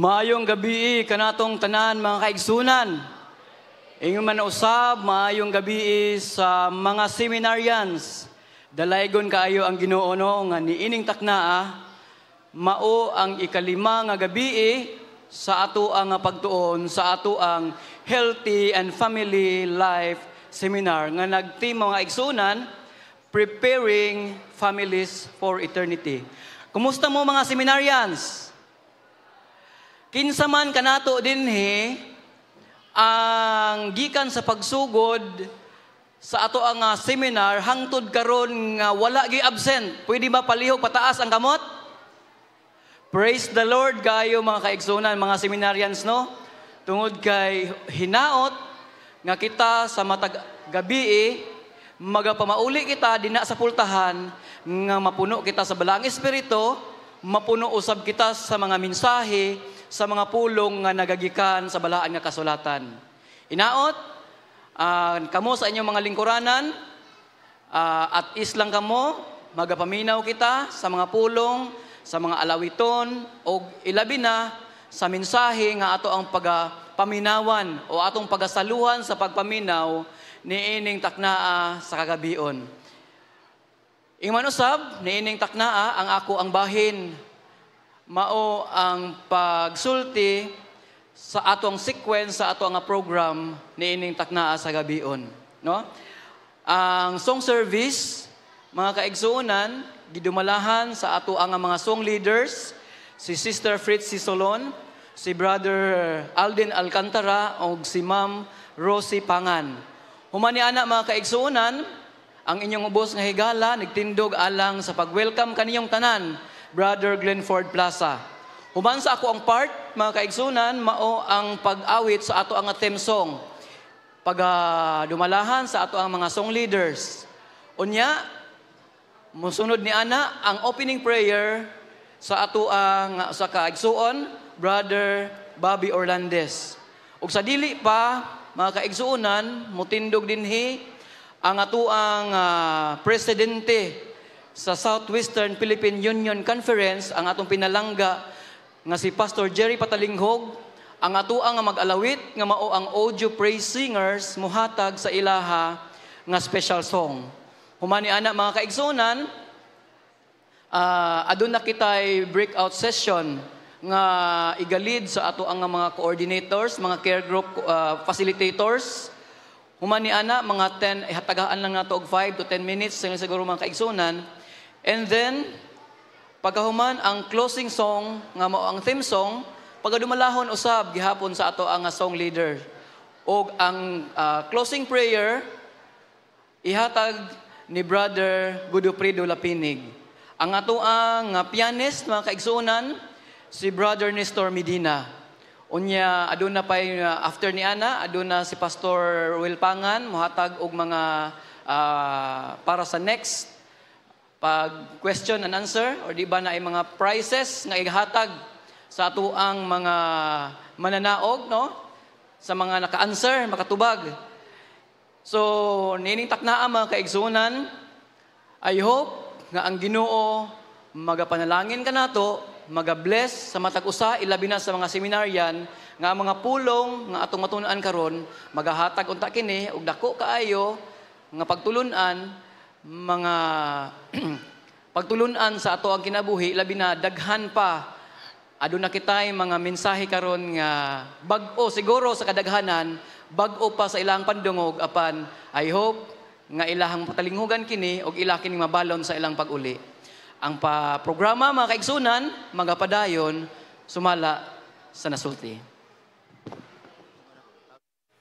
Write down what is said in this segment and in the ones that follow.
Maayong gabi kanatong tanan mga kaigsunan. Ingon man usab maayong gabi sa mga seminarians. Dalaygon kaayo ang Ginoo no nga niining taknaa ah. mao ang ikalima nga gabi eh, sa ato ang pagtuon sa ato ang Healthy and Family Life Seminar nga nagtima mga igsunan preparing families for eternity. Kumusta mo mga seminarians? Kinsa man kanato dinhi ang gikan sa pagsugod sa ato ang uh, seminar hangtod karon nga wala gi absent. Pwede ba palihog pataas ang kamot? Praise the Lord kayo mga kaigsunan, mga seminarians no. Tungod kay hinaot nga kita sa matag gabi eh, magapamauli kita dina sa pultahan nga mapuno kita sa balang espiritu, mapuno usab kita sa mga mensahe sa mga pulong nga nagagikan sa balaan nga kasulatan. Inaot, uh, kamo sa inyong mga lingkuranan, uh, at islang kamo, magapaminaw kita sa mga pulong, sa mga alawiton, o ilabi na sa mensahe nga ato ang pagapaminawan o atong pagasaluhan sa pagpaminaw ni ining taknaa sa kagabion. Ingman usab, niining taknaa ang ako ang bahin mao ang pagsulti sa atong sequence sa atong nga program ining taknaa sa gabion no ang song service mga kaigsuonan gidumalahan sa ato ang mga song leaders si Sister Fritz Sisolon si Brother Alden Alcantara og si Ma'am Rosie Pangan humani ana mga kaigsuonan ang inyong ubos nga higala nagtindog alang sa pag-welcome kaniyong tanan Brother Glenford Plaza. Human sa ako ang part, mga kaigsunan, mao ang pag-awit sa ato ang theme song. Pag uh, ah, dumalahan sa ato ang mga song leaders. Unya, musunod ni Ana ang opening prayer sa ato ang ah, sa kaigsuon, Brother Bobby Orlandes. Ug sa dili pa, mga kaigsuonan, mutindog dinhi ang ato ang uh, presidente sa Southwestern Philippine Union Conference ang atong pinalangga nga si Pastor Jerry Patalinghog ang atuang nga mag-alawit nga mao ang audio praise singers muhatag sa ilaha nga special song. Humani ana mga kaigsoonan, uh, ah, aduna kitay breakout session nga igalid sa ato ang mga coordinators, mga care group uh, facilitators. Humani ana mga 10 eh, hatagaan lang nato og 5 to 10 minutes siguro mga kaigsoonan. And then, pagkahuman ang closing song, nga mo ang theme song, pagadumalahon usab gihapon sa ato ang song leader. O ang uh, closing prayer, ihatag ni Brother Guduprido Lapinig. Ang ato ang uh, pianist, mga kaigsunan, si Brother Nestor Medina. Unya aduna pa uh, after ni ana aduna si Pastor Will Pangan mohatag og mga uh, para sa next pag question and answer or di ba na ay mga prizes nga ihatag sa ato mga mananaog no sa mga naka-answer makatubag so nining taknaa mga kaigsunan I hope nga ang Ginoo magapanalangin kanato magabless sa matag usa ilabi na sa mga seminaryan nga mga pulong nga atong matunan karon magahatag unta kini og dako kaayo nga pagtulunan mga pagtulunan sa ato ang kinabuhi, labi na daghan pa. Aduna kitay mga mensahe karon nga bag-o siguro sa kadaghanan, bag-o pa sa ilang pandungog apan I hope nga ilahang patalinghugan kini og ila kining mabalon sa ilang pag-uli. Ang pa programa mga kaigsunan, magapadayon sumala sa nasulti.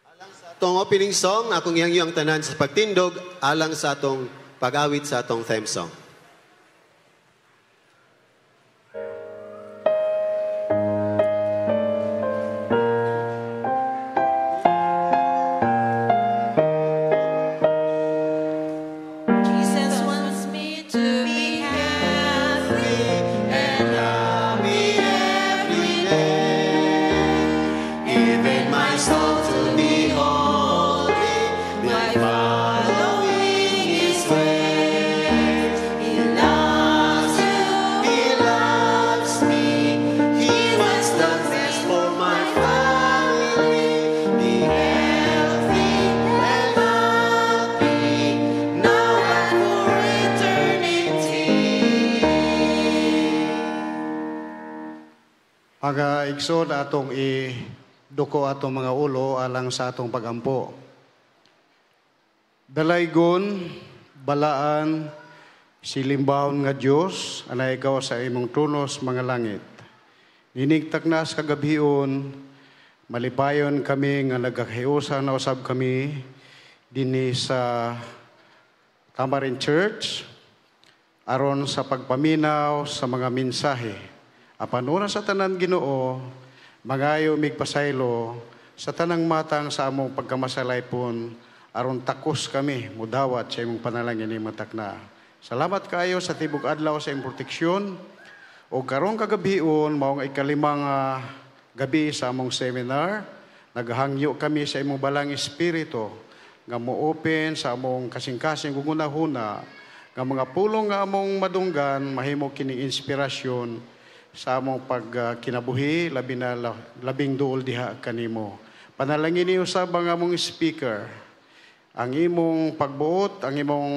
Alang sa atong opening song, akong iyang ang tanan sa pagtindog, alang sa atong pag-awit sa atong theme song. Aga igsoon atong i-duko atong mga ulo alang sa atong pagampo. Dalaygon, balaan, silimbahon nga Dios anay ikaw sa imong tunos mga langit. Inigtak nas kagabion, malipayon kami nga nagkakahiusa na usab kami dinhi sa Tamarin Church aron sa pagpaminaw sa mga mensahe Apanura sa tanan ginoo, magayo migpasaylo, sa tanang matang sa among pagkamasalay pon, aron takos kami, mudawat sa imong panalangin ni matakna. Salamat kaayo sa tibok adlaw sa imong proteksyon, o karong kagabion, maong ikalimang uh, gabi sa among seminar, naghangyo kami sa imong balang espiritu, nga mo-open sa among kasing-kasing gugunahuna, nga mga pulong nga among madunggan, mahimo kini inspirasyon, sa among pagkinabuhi, labi na labing duol diha kanimo. Panalangin niyo sa bang among speaker, ang imong pagbuot, ang imong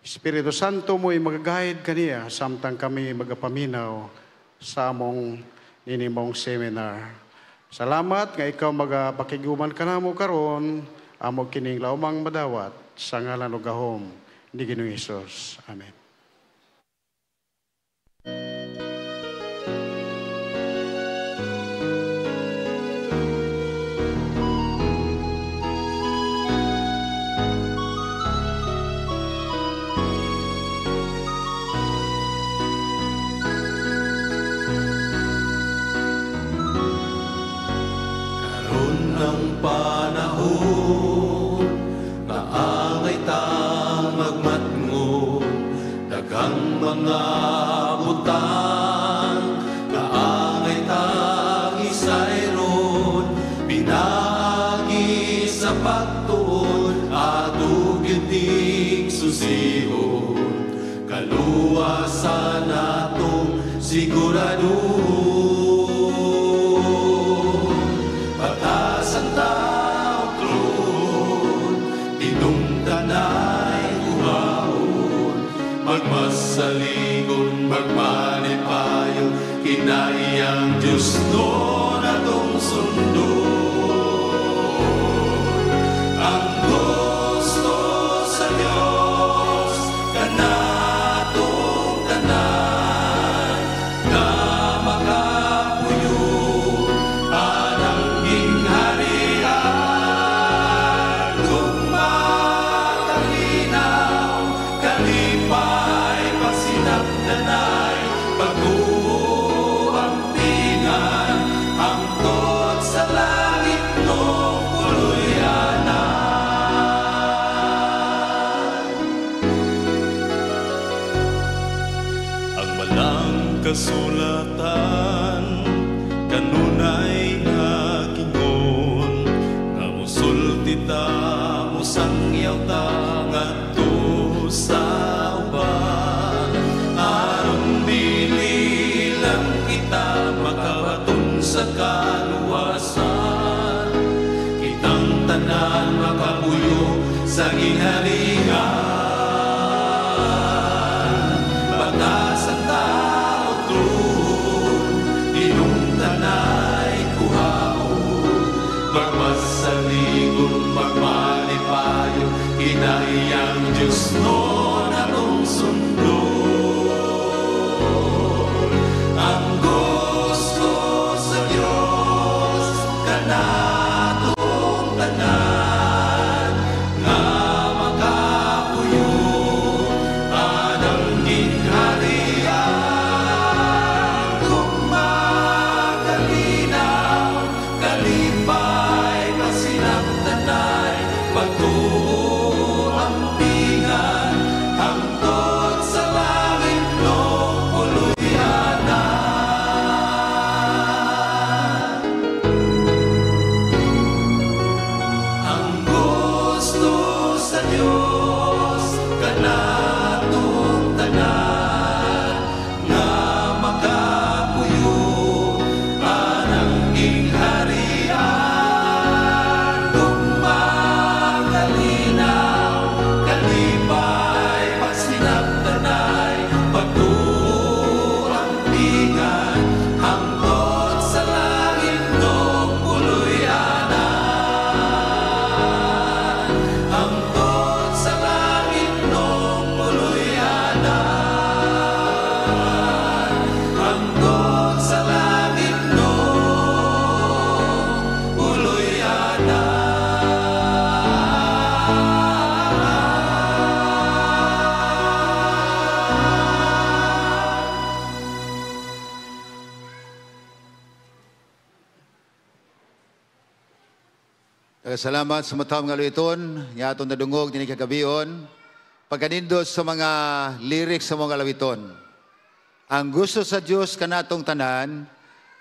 Espiritu Santo mo ay magagahid kaniya samtang kami magapaminaw sa among ninimong seminar. Salamat nga ikaw magapakiguman ka namo karon amo kining laumang madawat sa ngalan ug gahom ni Ginoong Hesus. Amen. panahon Maangay tang magmatngo, Dagang mga sa ligon magmanipayo, kinaiyang Diyos doon atong sundo. salamat sa matawang nga luiton, nga atong nadungog din kagabion, pagkanindos sa mga lyrics sa mga lawiton. Ang gusto sa Dios kanatong tanan,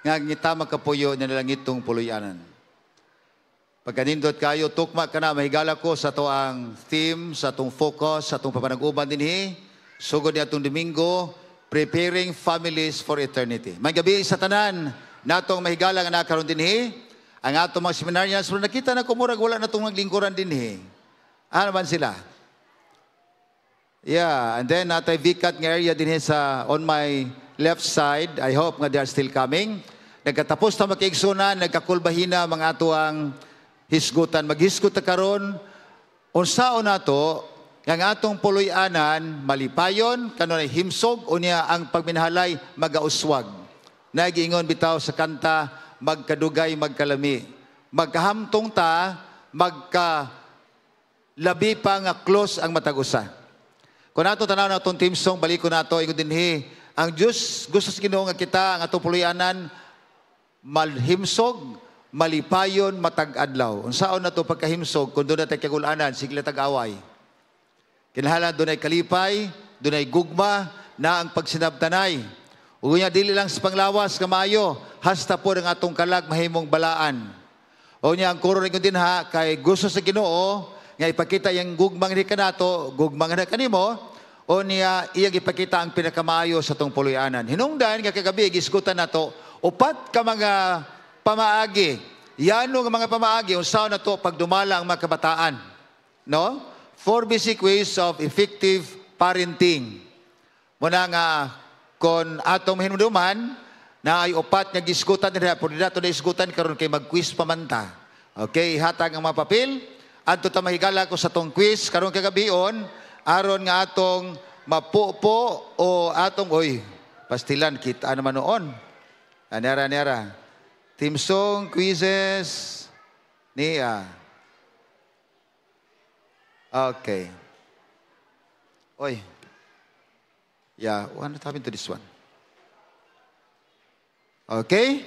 nga ngita makapuyo na nalangitong puluyanan. Pagkanindot kayo, tukma ka na, mahigala ko sa to ang theme, sa tong focus, sa tong papanaguban dinhi, sugod ni atong Domingo, preparing families for eternity. May gabi sa tanan, natong mahigala nga nakaroon dinhi, ang ato mga seminaryan, so nakita na kumurag, wala na itong naglingkuran din eh. Ano ah, man sila? Yeah, and then natay Vikat nga area din eh, sa on my left side. I hope nga they are still coming. Nagkatapos na makiigsunan, nagkakulbahina na mga ato ang hisgutan. Maghisgot ta karon. Unsao nato ang atong puloy-anan malipayon kanunay himsog unya ang pagminahalay magauswag. Nagingon bitaw sa kanta magkadugay, magkalami. Magkahamtong ta, magka labi pa nga close ang matagusa. Kung nato tanaw na itong team song, baliko nato, ingon dinhi, ang Diyos gusto sa Ginoo nga kita ang atong puluyanan malhimsog, malipayon, matag-adlaw. Unsaon na to pagkahimsog kung doon natin kagulanan, sigla tag-away. Kinahanglan doon ay kalipay, doon ay gugma na ang pagsinabtanay Unya dili lang sa panglawas nga kamayo hasta po ang atong kalag mahimong balaan. O niya ang kuro ninyo din ha kay gusto sa Ginoo nga ipakita yang gugmang ni kanato, gugmang na kanimo o niya iyang ipakita ang pinakamayo sa tong puluyanan. Hinungdan nga kagabi gisgutan nato upat ka mga pamaagi. Yano nga mga pamaagi unsaon nato pag dumala ang mga kabataan. No? Four basic ways of effective parenting. Muna nga kon atong hinumduman na ay upat nga gisgutan nila pud dato na isgutan karon kay mag-quiz pamanta. Okay, hatag ang mga papel. Adto ta mahigala ko sa tong quiz karon kay gabion aron nga atong mapupo o atong oy pastilan kita naman noon. Anera anera. Team song quizzes niya. Okay. Oy. Yeah, what happened to this one? Okay?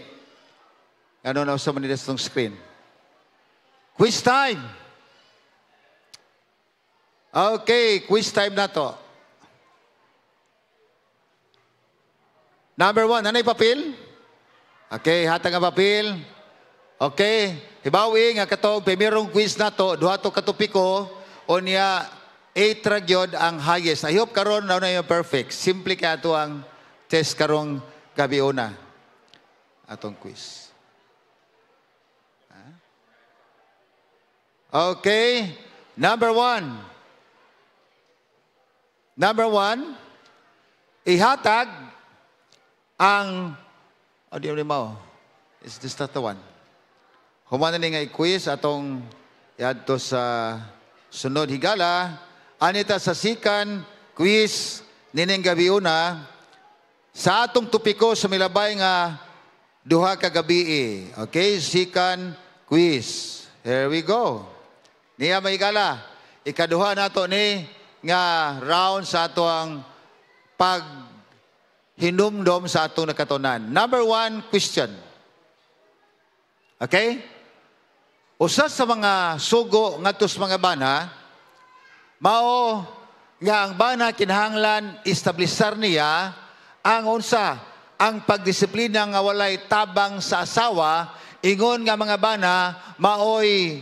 I don't know somebody that's on screen. Quiz time! Okay, quiz time na to. Number one, ano yung papel? Okay, hatang ang papel. Okay, hibawing nga katong, mayroong quiz na to, duha to katopiko, o niya, 8 ra gyud ang highest. I hope karon na yung perfect. Simple ka ato ang test karong gabi una. Atong quiz. Okay. Number one. Number one, ihatag ang o oh, di mo is this not the one humana ni nga quiz atong iadto sa sunod higala anita sasikan, quiz, nining gabi una, sa atong tupiko sa milabay nga duha ka gabi. Eh. Okay, sikan, quiz. Here we go. Niya may kala, ikaduha nato ni nga round sa atong pag hinumdom sa atong nakatunan. Number one question. Okay? Usa sa mga sugo ngadto sa mga bana, Mao nga ang bana kinahanglan establisar niya ang unsa ang pagdisiplina nga walay tabang sa asawa ingon nga mga bana maoy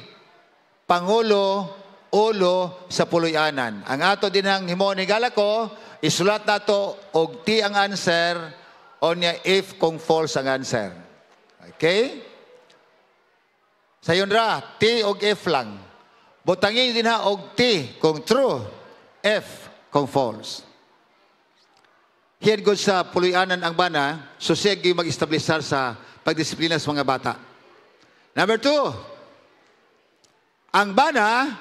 pangulo ulo sa puluyanan. Ang ato din ang himo ni Galako, isulat nato og ti ang answer o niya if kung false ang answer. Okay? Sayon ra, ti og if lang. Butangin din ha, og T kung true, F kung false. Hiyad God sa puluyanan ang bana, susig yung mag establishar sa pagdisiplina sa mga bata. Number two, ang bana,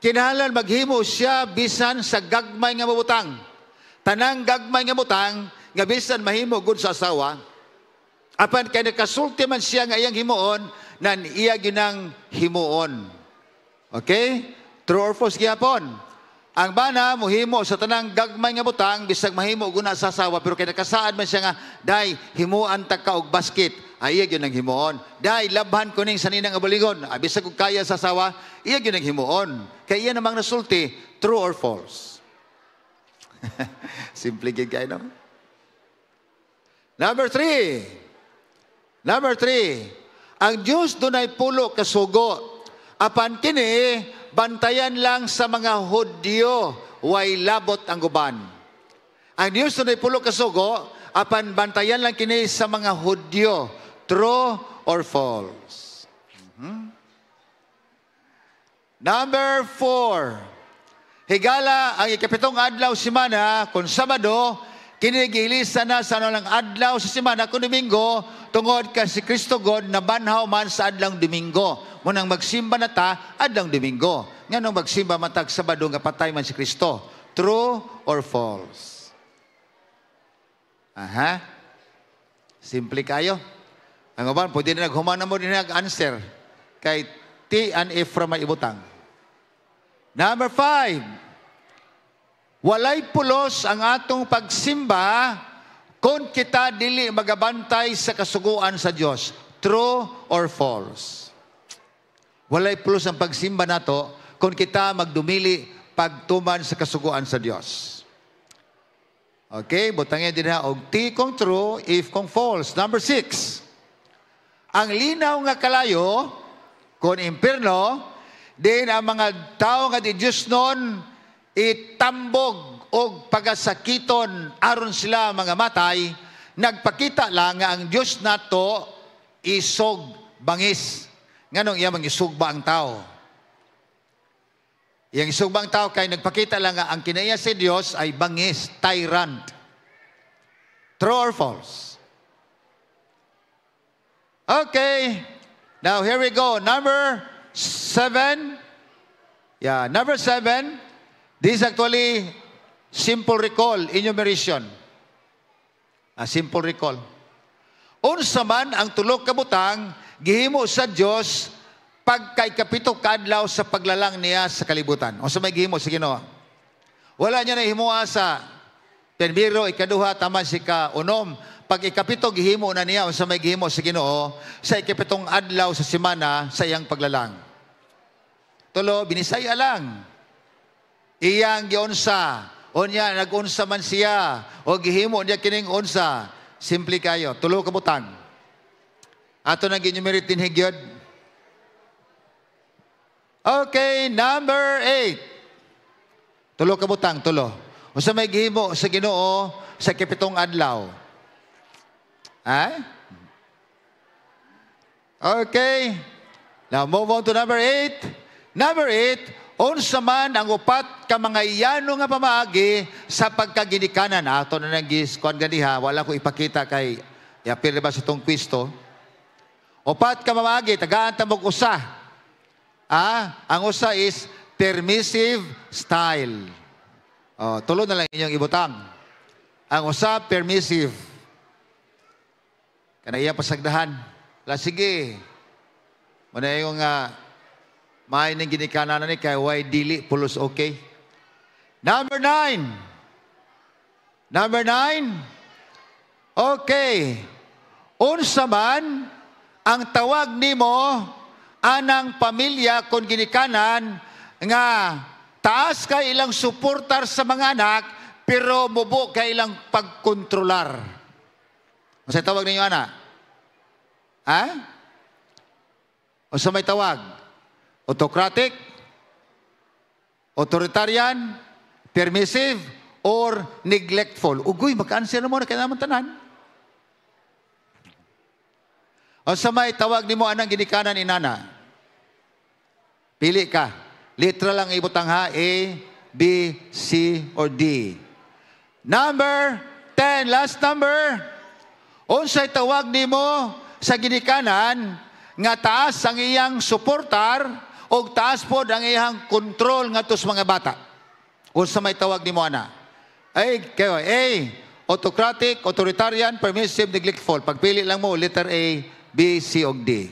kinahanglan maghimo siya bisan sa gagmay nga mabutang. Tanang gagmay nga mabutang, nga bisan mahimo gud sa asawa, apan kay nakasulti man siya nga iyang himuon, nan iya ginang himuon. Okay? True or false gyapon. Ang bana muhimo sa tanang gagmay nga butang bisag mahimo guna sa asawa pero kay nakasaad man siya nga day himuan tagka og basket ay gyud ang himuon. Day labhan ko ning sanina nga bulingon. Ah, bisag og kaya sa asawa, iya gyud ang himuon. Kay iya namang resulti true or false. Simple gyud kay no. Number three. Number three. Ang Diyos dunay pulo kasugo Apan kini, bantayan lang sa mga Hudyo, way labot ang guban. Ang Diyos na pulo kasugo, apan bantayan lang kini sa mga Hudyo, true or false. Mm-hmm. Number four, higala ang ikapitong adlaw simana, kung Sabado, kinigilisan na sa lang adlaw sa simana kung Domingo, tungod ka si Kristo God na banhaw man sa adlang Domingo. Munang magsimba na ta, adlang Domingo. Nga nung magsimba matag Sabado nga patay man si Kristo. True or false? Aha. Simple kayo. Ang uban, pwede na naghuman mo din nag-answer kay T and F from ibutang. Number five, Walay pulos ang atong pagsimba kung kita dili magabantay sa kasuguan sa Dios. True or false? Walay pulos ang pagsimba nato kung kita magdumili pagtuman sa kasuguan sa Dios. Okay, butangin din na og T kung true, if kung false. Number six, ang linaw nga kalayo, kung impirno, din ang mga tao nga di Diyos nun, itambog og pagasakiton aron sila mga matay nagpakita lang nga ang Dios nato isog bangis nganong iya mangisog ba ang tao Yang isog bang tao kay nagpakita lang nga ang kinaiya si Dios ay bangis, tyrant. True or false? Okay. Now here we go. Number seven. Yeah, number seven. This actually simple recall enumeration. A ah, simple recall. Unsa man ang tulog kabutang gihimo sa Dios pagkay kapito kadlaw sa paglalang niya sa kalibutan. Unsa may gihimo sa Ginoo? Wala niya na himuha sa Perbiro, ikaduha, tama si ka unom. Pag ikapito, gihimo na niya unsa may gihimo sa ginoo sa ikapitong adlaw sa simana sa iyang paglalang. Tulo, binisaya lang iyang giunsa unya nagunsa man siya o gihimo niya kining unsa simple kayo tulo ka butang ato na ginumerit din higyod okay number 8 tulo ka butang tulo usa may gihimo sa Ginoo sa kipitong adlaw ha okay now move on to number 8 number 8 Unsa man ang upat ka mga iyano nga pamaagi sa pagkaginikanan. Ah, ato na nang giskuan ganiha, wala ko ipakita kay Yapir ba sa itong kwisto. Upat ka pamaagi, tagaan tamog usa. Ah, ang usa is permissive style. Oh, tulo na lang inyong ibutang. Ang usa permissive. Kanaya pasagdahan. La sige. Muna yung uh, may ning ginikanan ni kay why dili pulos okay. Number nine. Number nine. Okay. Unsa man ang tawag nimo anang pamilya kon ginikanan nga taas ka ilang suportar sa mga anak pero mubo ka ilang pagkontrolar. Unsa tawag ninyo ana? Ha? Unsa may tawag? autocratic, authoritarian, permissive, or neglectful. Ugoy, mag-answer na kaya naman tanan. O sa may tawag ni mo anang ginikanan inana. Pili ka. Litra lang ibutang ha, A, B, C, or D. Number 10, last number. Unsay tawag ni mo sa ginikanan nga taas ang iyang suportar, og taas pod ang iyang kontrol ng sa mga bata. Unsa may tawag nimo ana? Ay kayo, ay autocratic, authoritarian, permissive, neglectful. Pagpili lang mo letter A, B, C og D.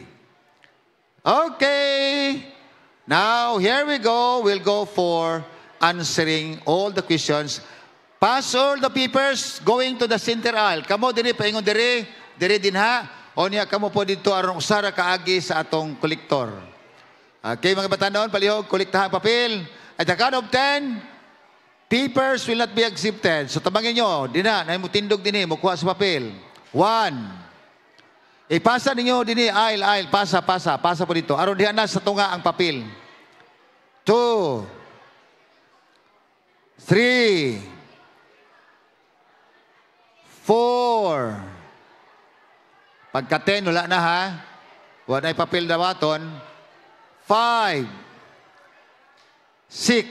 Okay. Now, here we go. We'll go for answering all the questions. Pass all the papers going to the center aisle. Kamo diri paingon diri, diri dinha. Onya kamo po dito aron usara kaagi sa atong kolektor. Okay, mga batanon, palihog, kolektahan papel. At the count of 10, papers will not be accepted. So tabangin nyo, di na, na mo tindog din eh, mukuha sa papel. One. Ipasa e, ninyo din eh, aisle, aisle, pasa, pasa, pasa po dito. Aron na sa tunga ang papel. Two. Three. Four. Pagka 10, wala na ha. Wala na papel na baton five, six,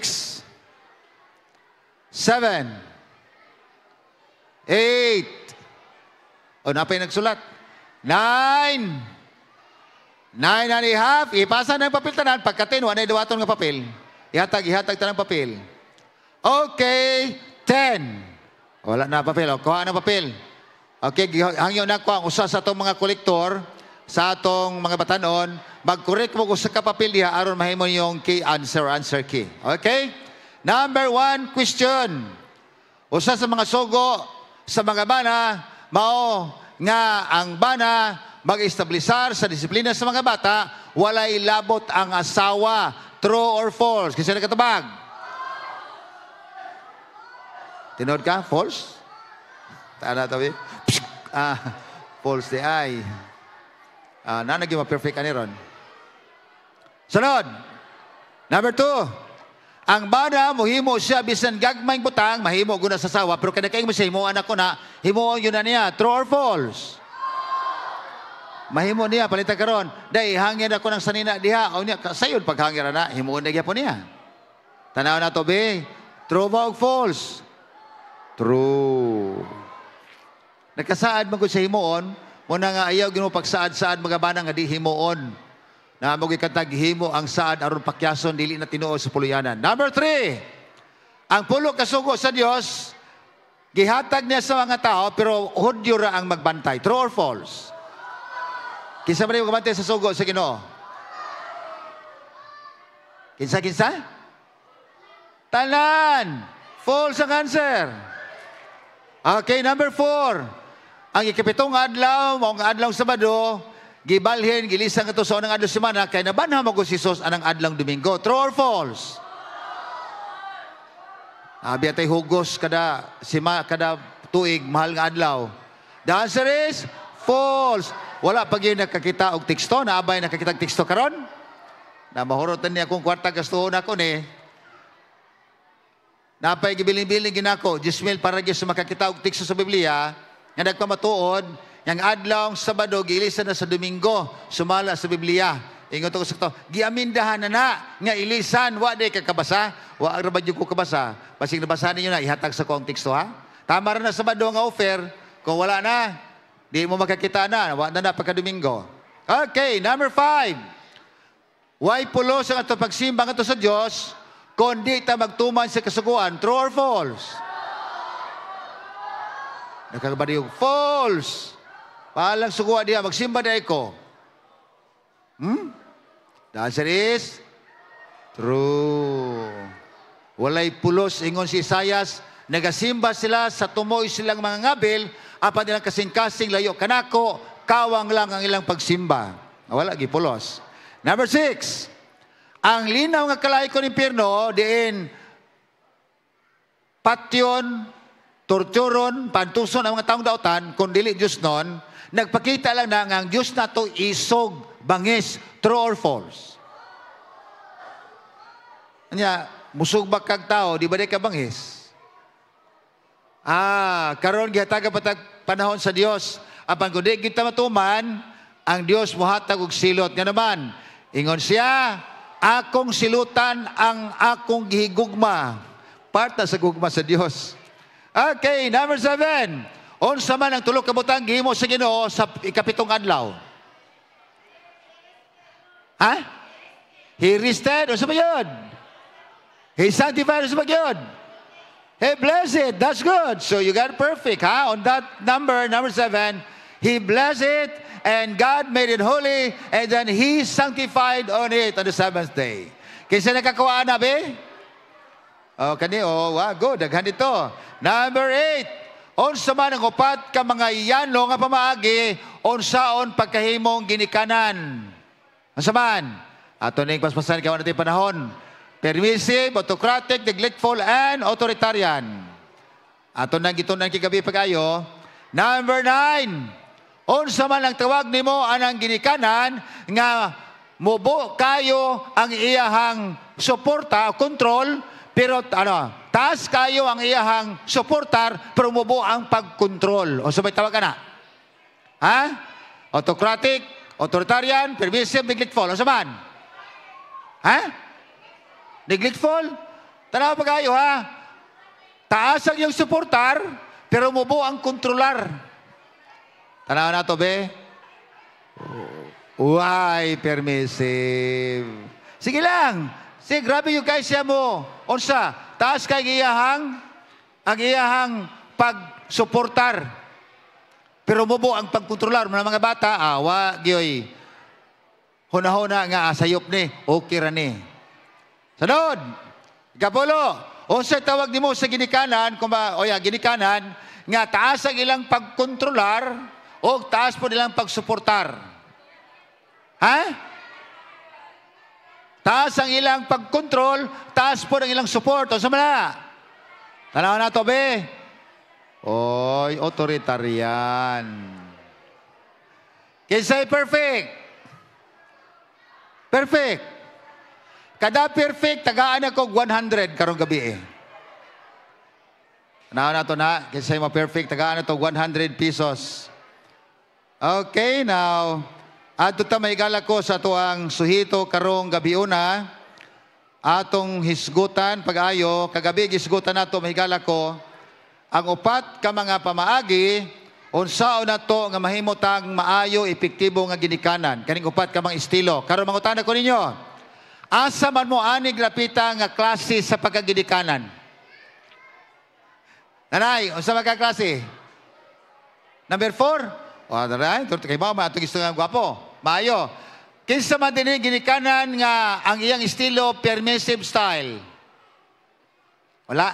seven, eight, o napay nagsulat, nine, nine and a half, ipasa na yung papel tanan, pagkatin, wala duwaton nga papel, ihatag, ihatag tanang papel. Okay, ten, wala na papel, o kuha na papel. Okay, hangyo na kuha, usa sa itong mga kolektor, sa atong mga batanon, mag-correct mo kung sa kapapil diha aron mahimo yung key answer, answer key. Okay? Number one question. Usa sa mga sugo sa mga bana mao nga ang bana mag-establisar sa disiplina sa mga bata walay labot ang asawa true or false kasi nakatabag tinod ka false tana tawi? ah, false di ay Uh, ah, nanag yung perfect ani ron. Sunod. Number two. Ang bana mo siya bisan gagmayng butang mahimo guna sa sawa pero kada kay mo siya himo anak ko na himo yun na niya true or false. Mahimo niya palitan karon. Dai hangin ako ng sanina diha o niya sayon paghangin na himo na gyapon niya. Tanaw na to be. True ba o false? True. Nagkasaad man ko sa himoon, Muna nga ayaw gino pagsaad-saad mga banang nga di himuon. Na mo gikatag himo ang saad aron pakyason dili na tinuo sa puluyanan. Number three, ang pulo kasugo sa Dios gihatag niya sa mga tao pero hudyo ra ang magbantay. True or false? Kinsa man magbantay sa sugo sa Ginoo? Kinsa kinsa? Tanan. False ang answer. Okay, number four. Ang ikapitong adlaw, maong adlaw Sabado, gibalhin, gilisan ito sa unang adlaw semana, kay nabanha mo si Sos anang adlaw Domingo. True or false? Abi atay hugos kada sima kada tuig mahal nga adlaw. The answer is false. Wala pa gyud nakakita og teksto na abay nakakita og teksto karon. Na mahurutan niya akong kwarta na ako ni. Napay gibiling-biling ginako, Jismil para gyud makakita og teksto sa Biblia nga nagpamatuod, yang adlaw Sabado, giilisan na sa Domingo, sumala sa Biblia. Ingon ko sakto, giamindahan na na nga ilisan wa day kakabasa, wa rabad ko kabasa. Basig nabasa ninyo na ihatag sa konteksto ha. Tama ra na Sabado nga offer, kung wala na, di mo makakita na, wa na na pagka Domingo. Okay, number five. Why pulos ang ato pagsimbang ato sa Dios kundi ta magtuman sa kasuguan true or false? Nakagabadiyog, false! Palang sukuha diya, magsimba na ko. Hmm? The answer is true. Walay pulos, ingon si Isayas, nagasimba sila sa tumoy silang mga ngabil, apan nilang kasing-kasing layo kanako, kawang lang ang ilang pagsimba. Ah, wala, gipulos. Number six, ang linaw nga kalay ko ng pirno, diin, patyon, torturon, pantuson ang mga taong dautan, kung dili Diyos nun, nagpakita lang na nga ang Diyos na to isog, bangis, true or false. Anya, musog ba kag tao, di ba di ka bangis? Ah, karon gihataga patag panahon sa Dios. Apan kundi kita matuman, ang Dios muhatag og silot nga naman. Ingon siya, akong silutan ang akong gihigugma. Parta sa gugma sa Dios. Okay, number seven. Unsa man ang tulog kabutang gihimo sa Ginoo sa ikapitong adlaw? Ha? He rested, unsa ba 'yon? He sanctified, unsa ba 'yon? He blessed it. That's good. So you got perfect, ha? On that number, number seven, he blessed it and God made it holy and then he sanctified on it on the seventh day. Kasi nakakuha na, be? Eh? Oh, kani, oh, wow, good. Daghan ito. Number eight. Unsa man ang upat ka mga iyano nga pamaagi, unsaon pagkahimong ginikanan. Unsa man? Ato ning paspasan kawan natin panahon. Permissive, autocratic, neglectful, and authoritarian. Ato nang gitunan kay gabi pagayo. Number nine. Unsa man ang tawag nimo anang ginikanan nga mubo kayo ang iyahang suporta, control, pero ano, taas kayo ang iyahang suportar, promubo ang pagkontrol. O sabay tawag ka na. Ha? Autocratic, authoritarian, permissive, neglectful. O saman? Ha? Neglectful? Tanaw pa kayo ha? Taas ang iyong suportar, pero mubo ang kontrolar. Tanaw na to be? Why permissive? Sige lang. Sige, grabe yung kaisya mo. Unsa, taas kay iyahang ang iyahang pagsuportar. Pero mubo ang pagkontrolar mo ng mga bata, awa, ah, Hunahuna nga asayop ah, ni, okay ra ni. Sunod, Gabulo, unsa tawag nimo sa ginikanan, kung ba, o ya, ginikanan, nga taas ang ilang pagkontrolar o taas po nilang pagsuportar. Ha? Taas ang ilang pagkontrol, taas po ang ilang support. O, sumala. Tanaw na to, be. Oy, authoritarian. Kinsay perfect. Perfect. Kada perfect, tagaan ako 100 karong gabi eh. Tanaw na to na. Kinsay mo perfect, tagaan ako 100 pesos. Okay, now. Ato ta mahigala ko sa ang suhito karong gabi gabiuna atong hisgutan pag-ayo kagabi gisgutan nato mahigala ko ang upat ka mga pamaagi unsao nato nga mahimutang maayo epektibo nga ginikanan kaning upat ka mga estilo karon mangutana ko ninyo asa man mo ani grapita nga klase sa pagkaginikanan Nanay, unsa man ka klase? Number 4. Oh, right. Kay mama, atong gusto nga gwapo. Maayo. Kinsa man dinhi ginikanan nga ang iyang estilo permissive style. Wala.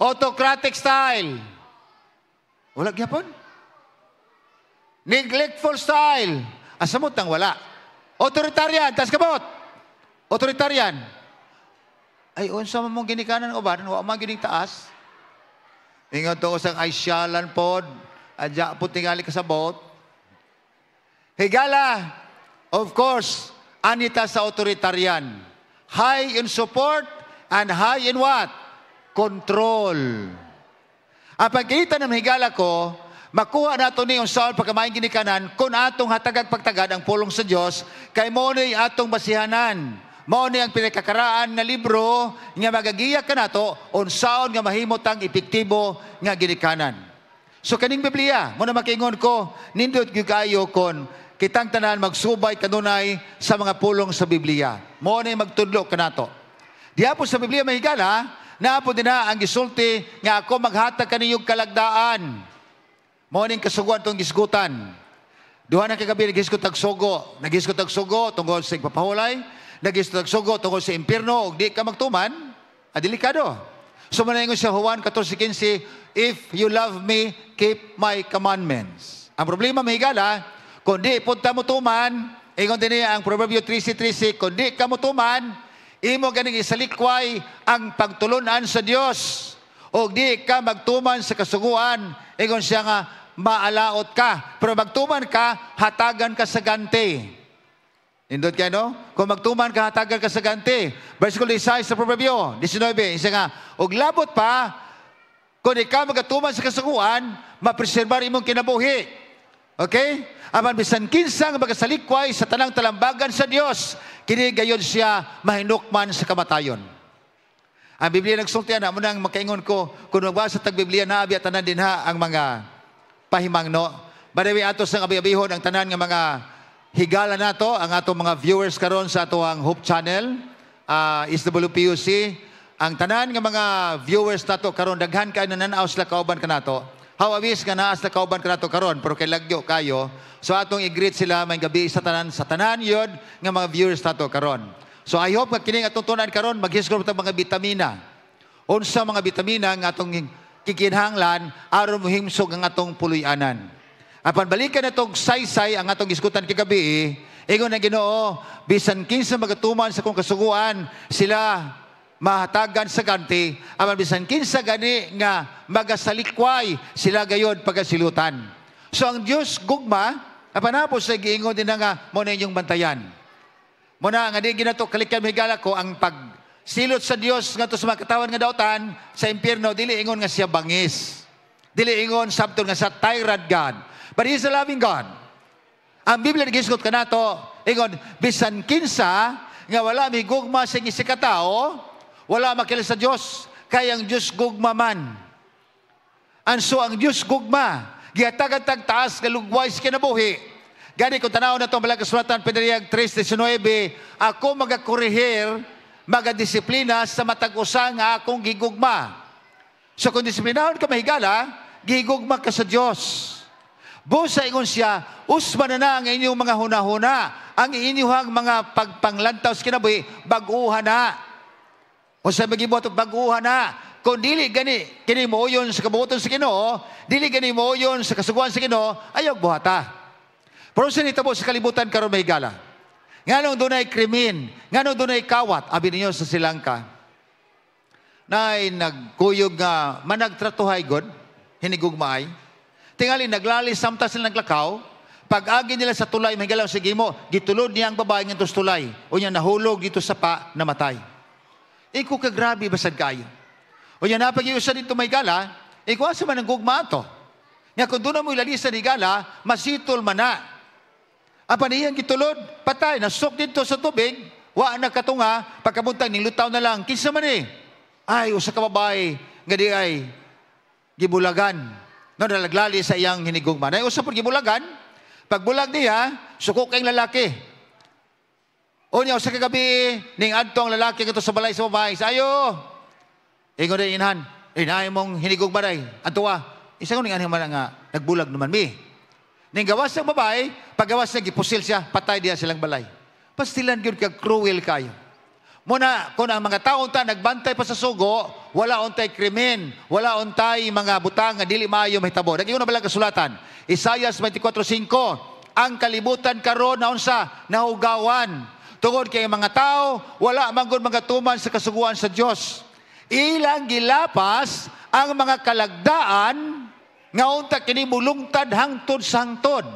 Autocratic style. Wala gyapon. Neglectful style. Asa mo tang wala. Authoritarian, tas kabot. Authoritarian. Ay, unsa man mong ginikanan o ba? Ano, wa man gining taas. Ingon to sang ay syalan pod. Adya po tingali ka sa bot. Higala, of course, anita sa authoritarian. High in support and high in what? Control. Ang pagkita ng higala ko, makuha nato ni Saul pagkamain ginikanan kung atong hatagag pagtagad ang pulong sa Dios kay mo ni atong basihanan mao ni ang pinakakaraan na libro nga magagiya kanato unsaon nga mahimot ang epektibo nga ginikanan so kaning Biblia mo na makingon ko nindot gyud kayo kon kitang tanan magsubay kanunay sa mga pulong sa Biblia. Mo na magtudlo kanato. Diapo sa Biblia mahigala naapod dina ang gisulti nga ako maghatag kaninyo kalagdaan. Mo ning kasuguan tong gisgutan. Duha na kagabi nagisgot tag sugo, nagisgot tag sugo tungod sa pagpahulay, nagisgot tag sugo tungod sa impierno ug di ka magtuman, adelikado. Ah, so manayong sa Juan 14:15, if you love me, keep my commandments. Ang problema mahigala, Kundi punta mo tuman, ingon din ang Proverbio 13.13, kundi ka mo tuman, imo ganing isalikway ang pagtulunan sa Dios. O di ka magtuman sa kasuguan, ingon siya nga, maalaot ka. Pero magtuman ka, hatagan ka sa ganti. Indot kayo, no? Kung magtuman ka, hatagan ka sa ganti. Versikulo 6 sa Proverbio, 19, isa nga, og labot pa, kung ikaw magtuman sa kasuguan, mapreserbar imong kinabuhi. Okay? Aman bisan kinsa nga magasalikway sa tanang talambagan sa Dios, kini gayon siya mahinukman sa kamatayon. Ang Biblia nagsulti ana mo nang makaingon ko kung magbasa tag Biblia na abi tanan dinha ang mga pahimangno. Badawi ato sang abi-abihon ang tanan nga mga higala nato ang ato mga viewers karon sa ato ang Hope Channel, uh, ah, SWPUC, ang tanan nga mga viewers nato karon daghan kay nananaw sila kauban kanato Hawawis nga naa sa kauban kanato karon pero kay lagyo kayo. So atong i-greet sila may gabi sa tanan sa tanan yod nga mga viewers nato karon. So I hope nga kining atong tunan karon maghisgot ta mga vitamina. Unsa mga vitamina nga atong kikinhanglan aron mohimsog ang atong puluy-anan. Apan balikan atong saysay ang atong iskutan kagabi, eh. ingon na Ginoo, bisan kinsa magatuman sa kong kasuguan, sila mahatagan sa kanti, aman bisan kinsa gani nga magasalikway sila gayod pagasilutan. So ang Dios gugma apanapos sa giingon din nga mo na inyong bantayan. Muna nga di ginato kalikyan higala ko ang pag silot sa Dios nga to sa katawan nga dautan sa impierno dili ingon nga siya bangis. Dili ingon sabton nga sa tyrant God. But he is a loving God. Ang Biblia ni Gisgot kanato ingon bisan kinsa nga wala may gugma sa isikatao wala makilis sa Diyos. Kaya ang Diyos gugma man. And so ang Diyos gugma. Gihatag-tag taas kalugway sa kinabuhi. Gani ko tanaw na itong malakas sulatan, Pinariyag 3.19, ako magakurihir, magadisiplina sa matag-usa nga akong gigugma. So kung disiplinahon ka mahigala, gigugma ka sa Diyos. Busa ingon siya, usma na na ang inyong mga hunahuna, ang inyong mga pagpanglantaw sa kinabuhi, baguhan na. O sa magibuhat og baguhan na, kung dili gani kini mo yon sa kabuton sa Ginoo, dili gani mo yon sa kasuguan sa Ginoo, ayaw buhata. Pero sa nitabo sa kalibutan karon may gala. Nganong dunay krimen, nganong dunay kawat abi ninyo sa silangka. Lanka. Nay nagkuyog nga managtratuhay god hinigugmaay. Tingali naglali samtang sila naglakaw, pag-agi nila sa tulay, mahigalaw, sige mo, gitulod niya ang babae sa tulay. O niya nahulog dito sa pa, namatay. Iko kagrabe basag kayo. O yan napagiusan dito may gala, iko eh, asa man ang gugma to. Nga kung doon na mo ilalisa ni gala, masitol man na. Apan iyang gitulod, patay, nasok dito sa tubig, wa na katunga, pagkabuntang ning lutaw na lang, kinsa man eh. Ay, usa ka babae, nga di ay, gibulagan. No, nalaglali sa iyang hinigugma. Ay, usa po gibulagan, pagbulag niya, suko kay lalaki Unyaw sa kagabi, ning adtong lalaki kato sa balay sa babae. Sayo! Ingo din inhan. Inay mong hinigog baray. Antuwa. Ah, isa ko ning anhang nga, nagbulag naman mi. Ning gawas ng babae, paggawas na gipusil siya, patay diya silang balay. Pastilan yun kag cruel kayo. Muna, kung ang mga taon ta nagbantay pa sa sugo, wala ontay krimen, wala ontay mga butang nga dili maayo mahitabo. Dagi na balang kasulatan. Isayas 24.5 Ang kalibutan karon na unsa nahugawan tungod kay mga tao, wala manggod mga tuman sa kasuguan sa Dios. Ilang gilapas ang mga kalagdaan nga unta kini mulungtad hangtod sangtod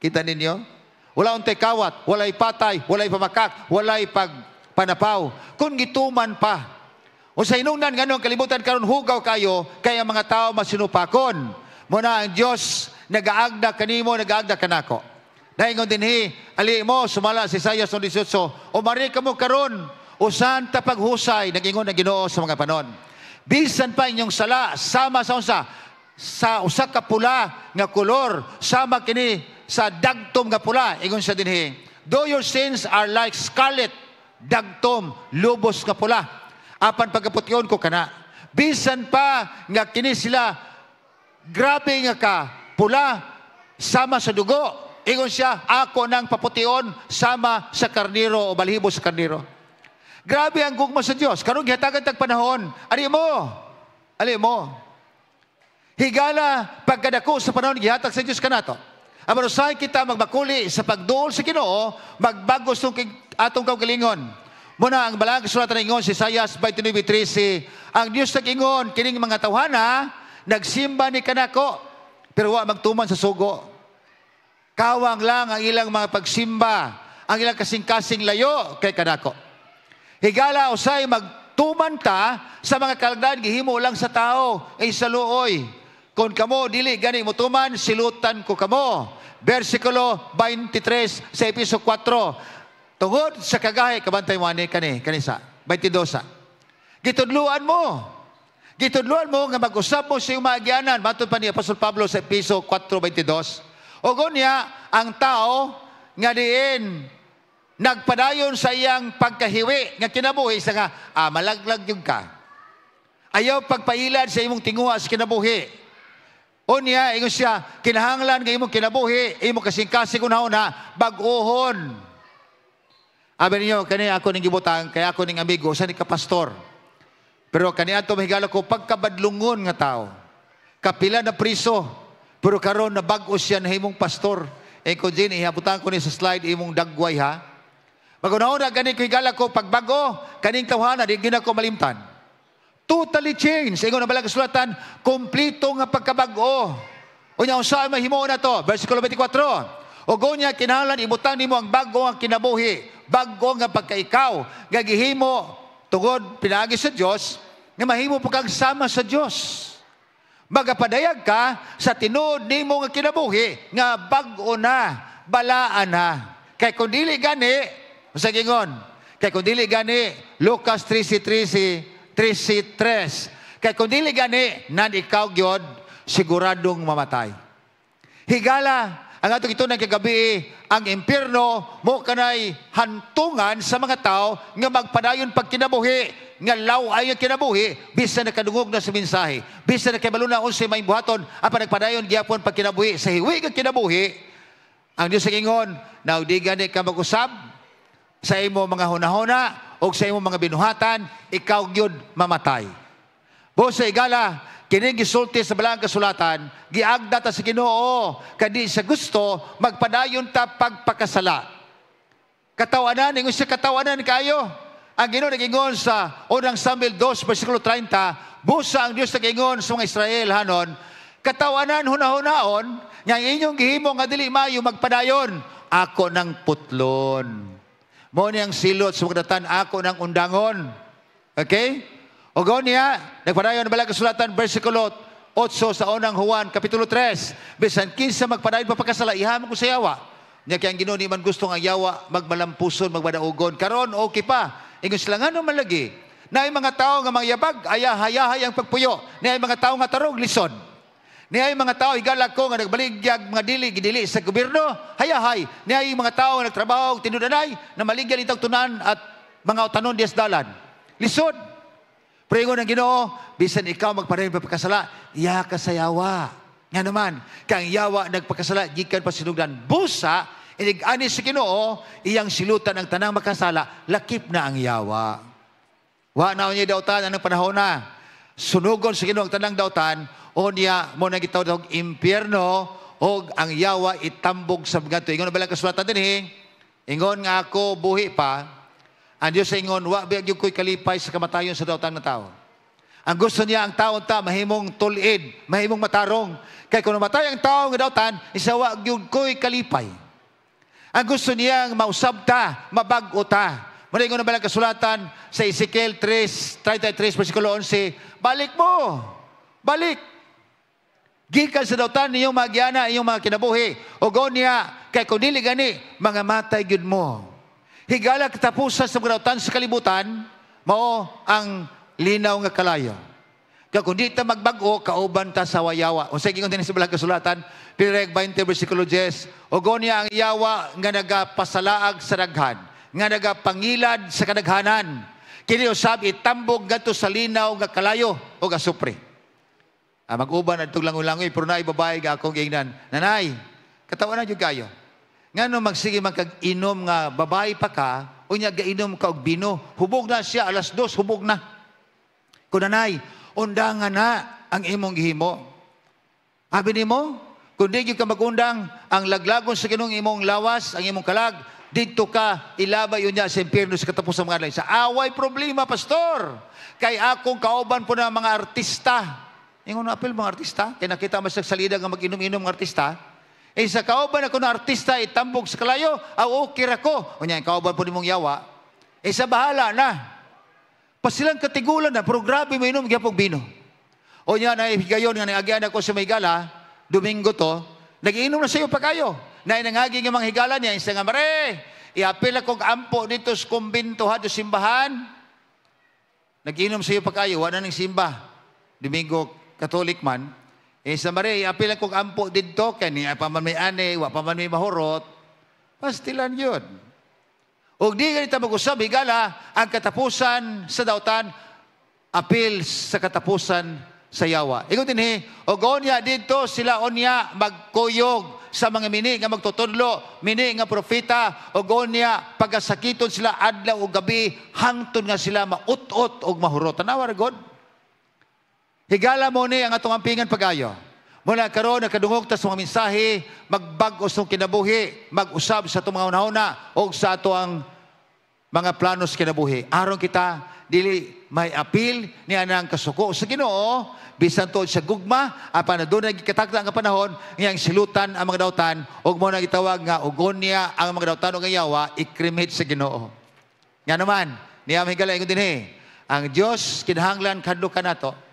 Kita ninyo? Wala untay kawat, wala patay, wala pamakak, wala pag panapaw. Kung gituman pa. O sa inungnan nganong kalibutan karon hugaw kayo kay ang mga tao masinupakon. na ang Dios nagaagda kanimo, nagaagda kanako. Naingon dinhi, ali mo sumala si Sayas 18, o mari kamo karon, o ta paghusay nagingon na Ginoo sa mga panon. Bisan pa inyong sala sama sa unsa sa usa ka pula nga kolor sama kini sa dagtom nga pula ingon siya dinhi though your sins are like scarlet dagtom lubos nga pula apan pagkaputyon ko kana bisan pa nga kini sila grabe nga ka pula sama sa dugo Ingon siya, ako nang papution sama sa karniro o balhibo sa karniro. Grabe ang gugma sa Dios. Karong gihatagan tag panahon. Ali mo? Ali mo? Higala pagkadako sa panahon gihatag sa Dios kanato. Aman usahay kita magbakuli sa pagduol sa Ginoo, magbago sa atong kaugalingon. Muna ang balang kasulatan ng ingon si Sayas 29:13, si, ang Dios nag-ingon kining mga tawhana nagsimba ni kanako pero wa magtuman sa sugo. Kawang lang ang ilang mga pagsimba, ang ilang kasing-kasing layo kay kanako. Higala usay magtuman ta sa mga kalagdan gihimo lang sa tao ay sa luoy. Kon kamo dili gani mo tuman silutan ko kamo. Versikulo 23 sa episo 4. Tungod sa kagahi kabantay mo ani kani kanisa 22. Gitudluan mo. Gitudluan mo nga mag-usap mo sa iyong maagianan. Matod pa ni Apostol Pablo sa episo 4.22. O gunya, ang tao nga diin nagpadayon sa iyang pagkahiwi nga kinabuhi sa nga ah, malaglag yung ka. Ayaw pagpailad sa imong tinguha sa kinabuhi. Unya, ingon siya, kinahanglan nga imong kinabuhi, imong kasing-kasing una-una, baguhon. Abi niyo, kani ako ning gibutang, kay ako ning amigo, sa ni ka pastor. Pero kani ato mahigala ko pagkabadlungon nga tao. Kapila na priso, pero karon na bag-o siya na himong pastor. Eh ko din, ihabutan ko ni sa slide imong dagway ha. Magunaon na ganin ko igala ko pagbago, kaning tawhana, di gina ko malimtan. Totally changed. Ingon na balang sulatan, kompleto nga pagkabago. Unya unsa may mahimo na to? Versikulo 24. O gonya kinahanglan ibutang nimo ang bago ang kinabuhi, bago nga pagka ikaw, gagihimo, tugod pinaagi sa Dios nga mahimo po sa Dios. Magapadayag ka sa tinuod ni mo nga kinabuhi nga bag-o na, balaan na. Kay kung dili gani, sa gingon, kay kung dili gani, Lucas 13.13, kay kung dili gani, nan ikaw gyod, siguradong mamatay. Higala, ang atong ito kagabi, ang impyerno mo kanay hantungan sa mga tao nga magpadayon pag kinabuhi nga laway ang kinabuhi bisan nakadungog na sa mensahe bisan nakabaluna unsay may buhaton apan nagpadayon gyapon pag kinabuhi sa hiwi nga kinabuhi ang Dios ingon now di gani ka mag-usab sa imo mga hunahuna, o sa imo mga binuhatan ikaw gyud mamatay Bose igala Kini gisulti sa balang kasulatan, giagda ta sa Ginoo kadi sa gusto magpadayon ta pagpakasala. Katawanan ingon sa katawanan kayo. Ang Ginoo nagingon sa unang Samuel 2 bersikulo 30, busa ang Dios nagingon sa mga Israel hanon, katawanan hunahunaon nga inyong gihimo nga dili mayo magpadayon ako nang putlon. Mo ni ang silot sa ako nang undangon. Okay? O niya, nagpadayon na balaga sulatan, versikulo 8 sa unang Juan, kapitulo 3. Bisan kinsa magpadayon pa pagkasala, ihamon ko sa yawa. Nya kaya ang ginuni man gusto ang yawa, magmalampuson, magmadaugon. Karon, okay pa. Ingon sila nga naman lagi, na ay mga tao nga mangyabag, ayahayahay ang pagpuyo. Na ay mga tao nga tarog, lison. Na ay mga tao, higala ko nga nagbaligyag mga dili, gidili sa gobyerno, hayahay. Na ay mga tao nga nagtrabaho, tinudanay, na maligyan itong tunan at mga utanon diyas dalan. Lison. Pringon ng Ginoo, bisan ikaw magparehong pagkasala, iya ka sa yawa. Nga naman, kang yawa nagpakasala, gikan pa sinugdan. Busa, inigani sa Ginoo, iyang silutan ang tanang makasala, lakip na ang yawa. Wa na niya dautan anong panahon na. Sunugon si Ginoo ang tanang dautan, o niya mo nagitaw daw impierno, o ang yawa itambog sa mga Ingon na balang kasulatan din, eh. Ingon nga ako buhi pa, ang Diyos ay ingon, wa biyag yung ko'y kalipay sa kamatayon sa dautan ng tao. Ang gusto niya ang taon ta, mahimong tulid, mahimong matarong. Kay kung namatay ang tao ng dautan, isa wa yung ko'y kalipay. Ang gusto niya niyang mausab ta, mabag-o ta. Muna yung nabalang kasulatan sa Ezekiel 3, 33, versikulo 11, balik mo, balik. Gikan sa dautan niyong magyana, iyong mga kinabuhi. O niya, kay kung dili gani, mga matay gud mo higala katapusan sa grautan sa kalibutan, mao ang linaw nga kalayo. Kaya kung di ta magbago, kauban ta sa wayawa. O sige ikong sa balang kasulatan, Pireg 20 versikulo 10, Ogo ang yawa nga nagapasalaag sa daghan, nga nagapangilad sa kadaghanan. Kini usab itambog gato sa linaw nga kalayo o ga Ah, mag-uban at tuglang-ulangoy, pero na ibabae ga akong ingnan. Nanay, katawan na dyan kayo. Ngano magsige man kag inom nga babae pa ka, unya gainom ka og bino, hubog na siya alas dos, hubog na. Kunanay, undangan na ang imong gihimo. Abi nimo, kung di ka magundang, ang laglagon sa kinong imong lawas, ang imong kalag, dito ka ilabay unya sa impyerno sa katapusan mga lain. Sa away problema, pastor. Kay akong kauban po na mga artista. Ingon na apel mga artista, kay nakita mo sa salida nga mag-inom-inom ng artista, eh sa kauban ako na artista, itambog eh, sa kalayo, aw ah, ukir ako. O niya, kauban po ni mong yawa. Eh sa bahala na. Pasilang katigulan na, pero grabe may inom, gyapong bino. O niya, na gayon nga nangagian ako sa may gala, Domingo to, nagiinom na sa iyo pa kayo. Na inangagi nga mga higala niya, isa nga, mare, iapil akong ampo dito sa kumbinto ha, do simbahan. Nagiinom sa iyo pa kayo, wala nang simba. Domingo, Catholic man, eh sa mare, apilan kong ampo dito, kani pa man may ani, wa pa man may mahurot, pastilan yun. Ug di ganita mag-usab, higala, ang katapusan sa dautan, apil sa katapusan sa yawa. Ikaw din he, og onya dito sila onya magkuyog sa mga mini nga magtutudlo, mini nga propeta, og onya pagasakiton sila adlaw og gabi, hangtod nga sila maut-ut og mahurot. Tanawa God. Higala mo ni ang atong ampingan pagayo. Mula karon nakadungog ta sa mga mensahe, magbag-o sa kinabuhi, mag-usab sa atong mga una-una o sa ato ang mga sa kinabuhi. Aron kita dili may apil ni anang kasuko sa Ginoo bisan tuod sa gugma apan adunay gikatakda ang panahon ngayang silutan ang mga dawtan ug mo na gitawag nga ugonya ang mga dawtan ug yawa ikrimit sa Ginoo. Nga naman, niya higalayon dinhi. Ang Dios kinahanglan kadto kanato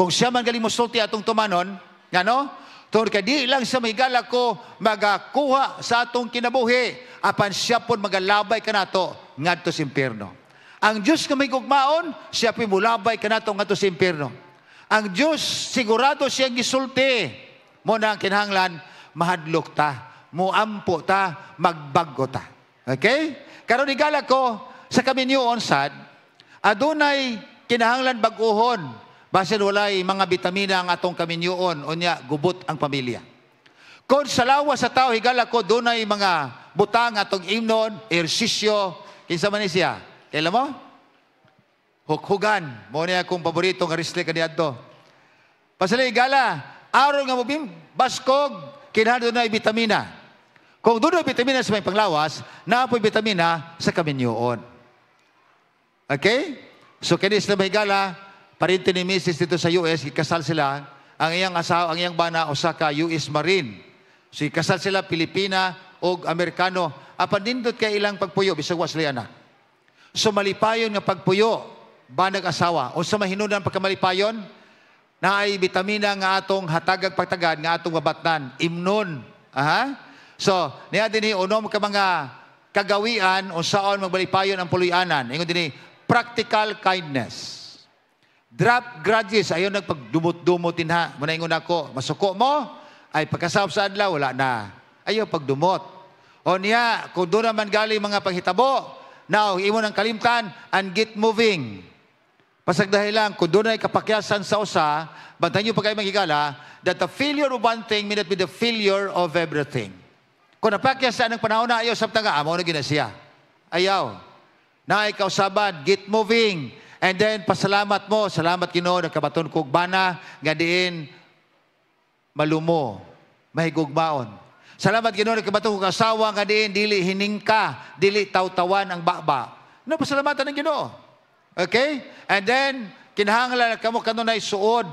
kung siya man galing musulti atong tumanon, nga no? Tungod kay di lang sa may gala ko magakuha sa atong kinabuhi, apan siya pud magalabay ka nato ngadto sa impierno. Ang Dios nga may gugmaon, siya pud mulabay nato ngadto sa impierno. Ang Dios sigurado siya gisulti. Mo na ang kinahanglan mahadlok ta, muampo ta, magbago ta. Okay? Karon igala ko sa kami niyo on sad, adunay kinahanglan baguhon Basin walay mga bitamina ang atong kaminyoon, unya gubot ang pamilya. Kung salawa sa tao, higala ko, dunay mga butang atong imnon, ersisyo, kinsa man siya. Kailan mo? Hukhugan. Mo niya akong paborito nga risle kaniadto. Pasalay higala, araw nga mubim, baskog, kinahado na bitamina. Kung dunay bitamina sa may panglawas, naapoy bitamina sa kaminyoon. Okay? So, kinis na mahigala, Parinti ni Mrs. dito sa US, kasal sila. Ang iyang asawa, ang iyang bana, Osaka, US Marine. So, kasal sila, Pilipina o Amerikano. Apan dindot kay ilang pagpuyo, bisag wasli anak. So, malipayon nga pagpuyo, banag asawa. O sa mahinunan pagkamalipayon, na ay bitamina nga atong hatagag pagtagad nga atong mabatnan. Imnon. Aha? So, niya din unom ka mga kagawian o saon magbalipayon ang puluyanan. Ingon din practical kindness. Drop grudges. Ayaw nagpagdumot-dumotin ha. Munaingon ako. Masuko mo, ay pagkasawap sa adlaw, wala na. Ayaw pagdumot. O niya, kung doon naman galing mga panghitabo, now, imo ng kalimtan, and get moving. Pasag lang, kung doon ay kapakyasan sa usa, bantayan nyo pa kayo magigala, that the failure of one thing may not be the failure of everything. Kung napakyasan ng panahon na ayaw sa tanga, amo na ginasya. Ayaw. Na ay kausaban, get moving. And then, pasalamat mo. Salamat kino, nagkabaton kog bana, nga diin, malumo, mahigugmaon. Salamat kino, nagkabaton kog asawa, nga diin, dili hiningka, dili tawtawan ang baba. No, pasalamatan ng ginoo. Okay? And then, kinahanglan na kamo kanunay suod.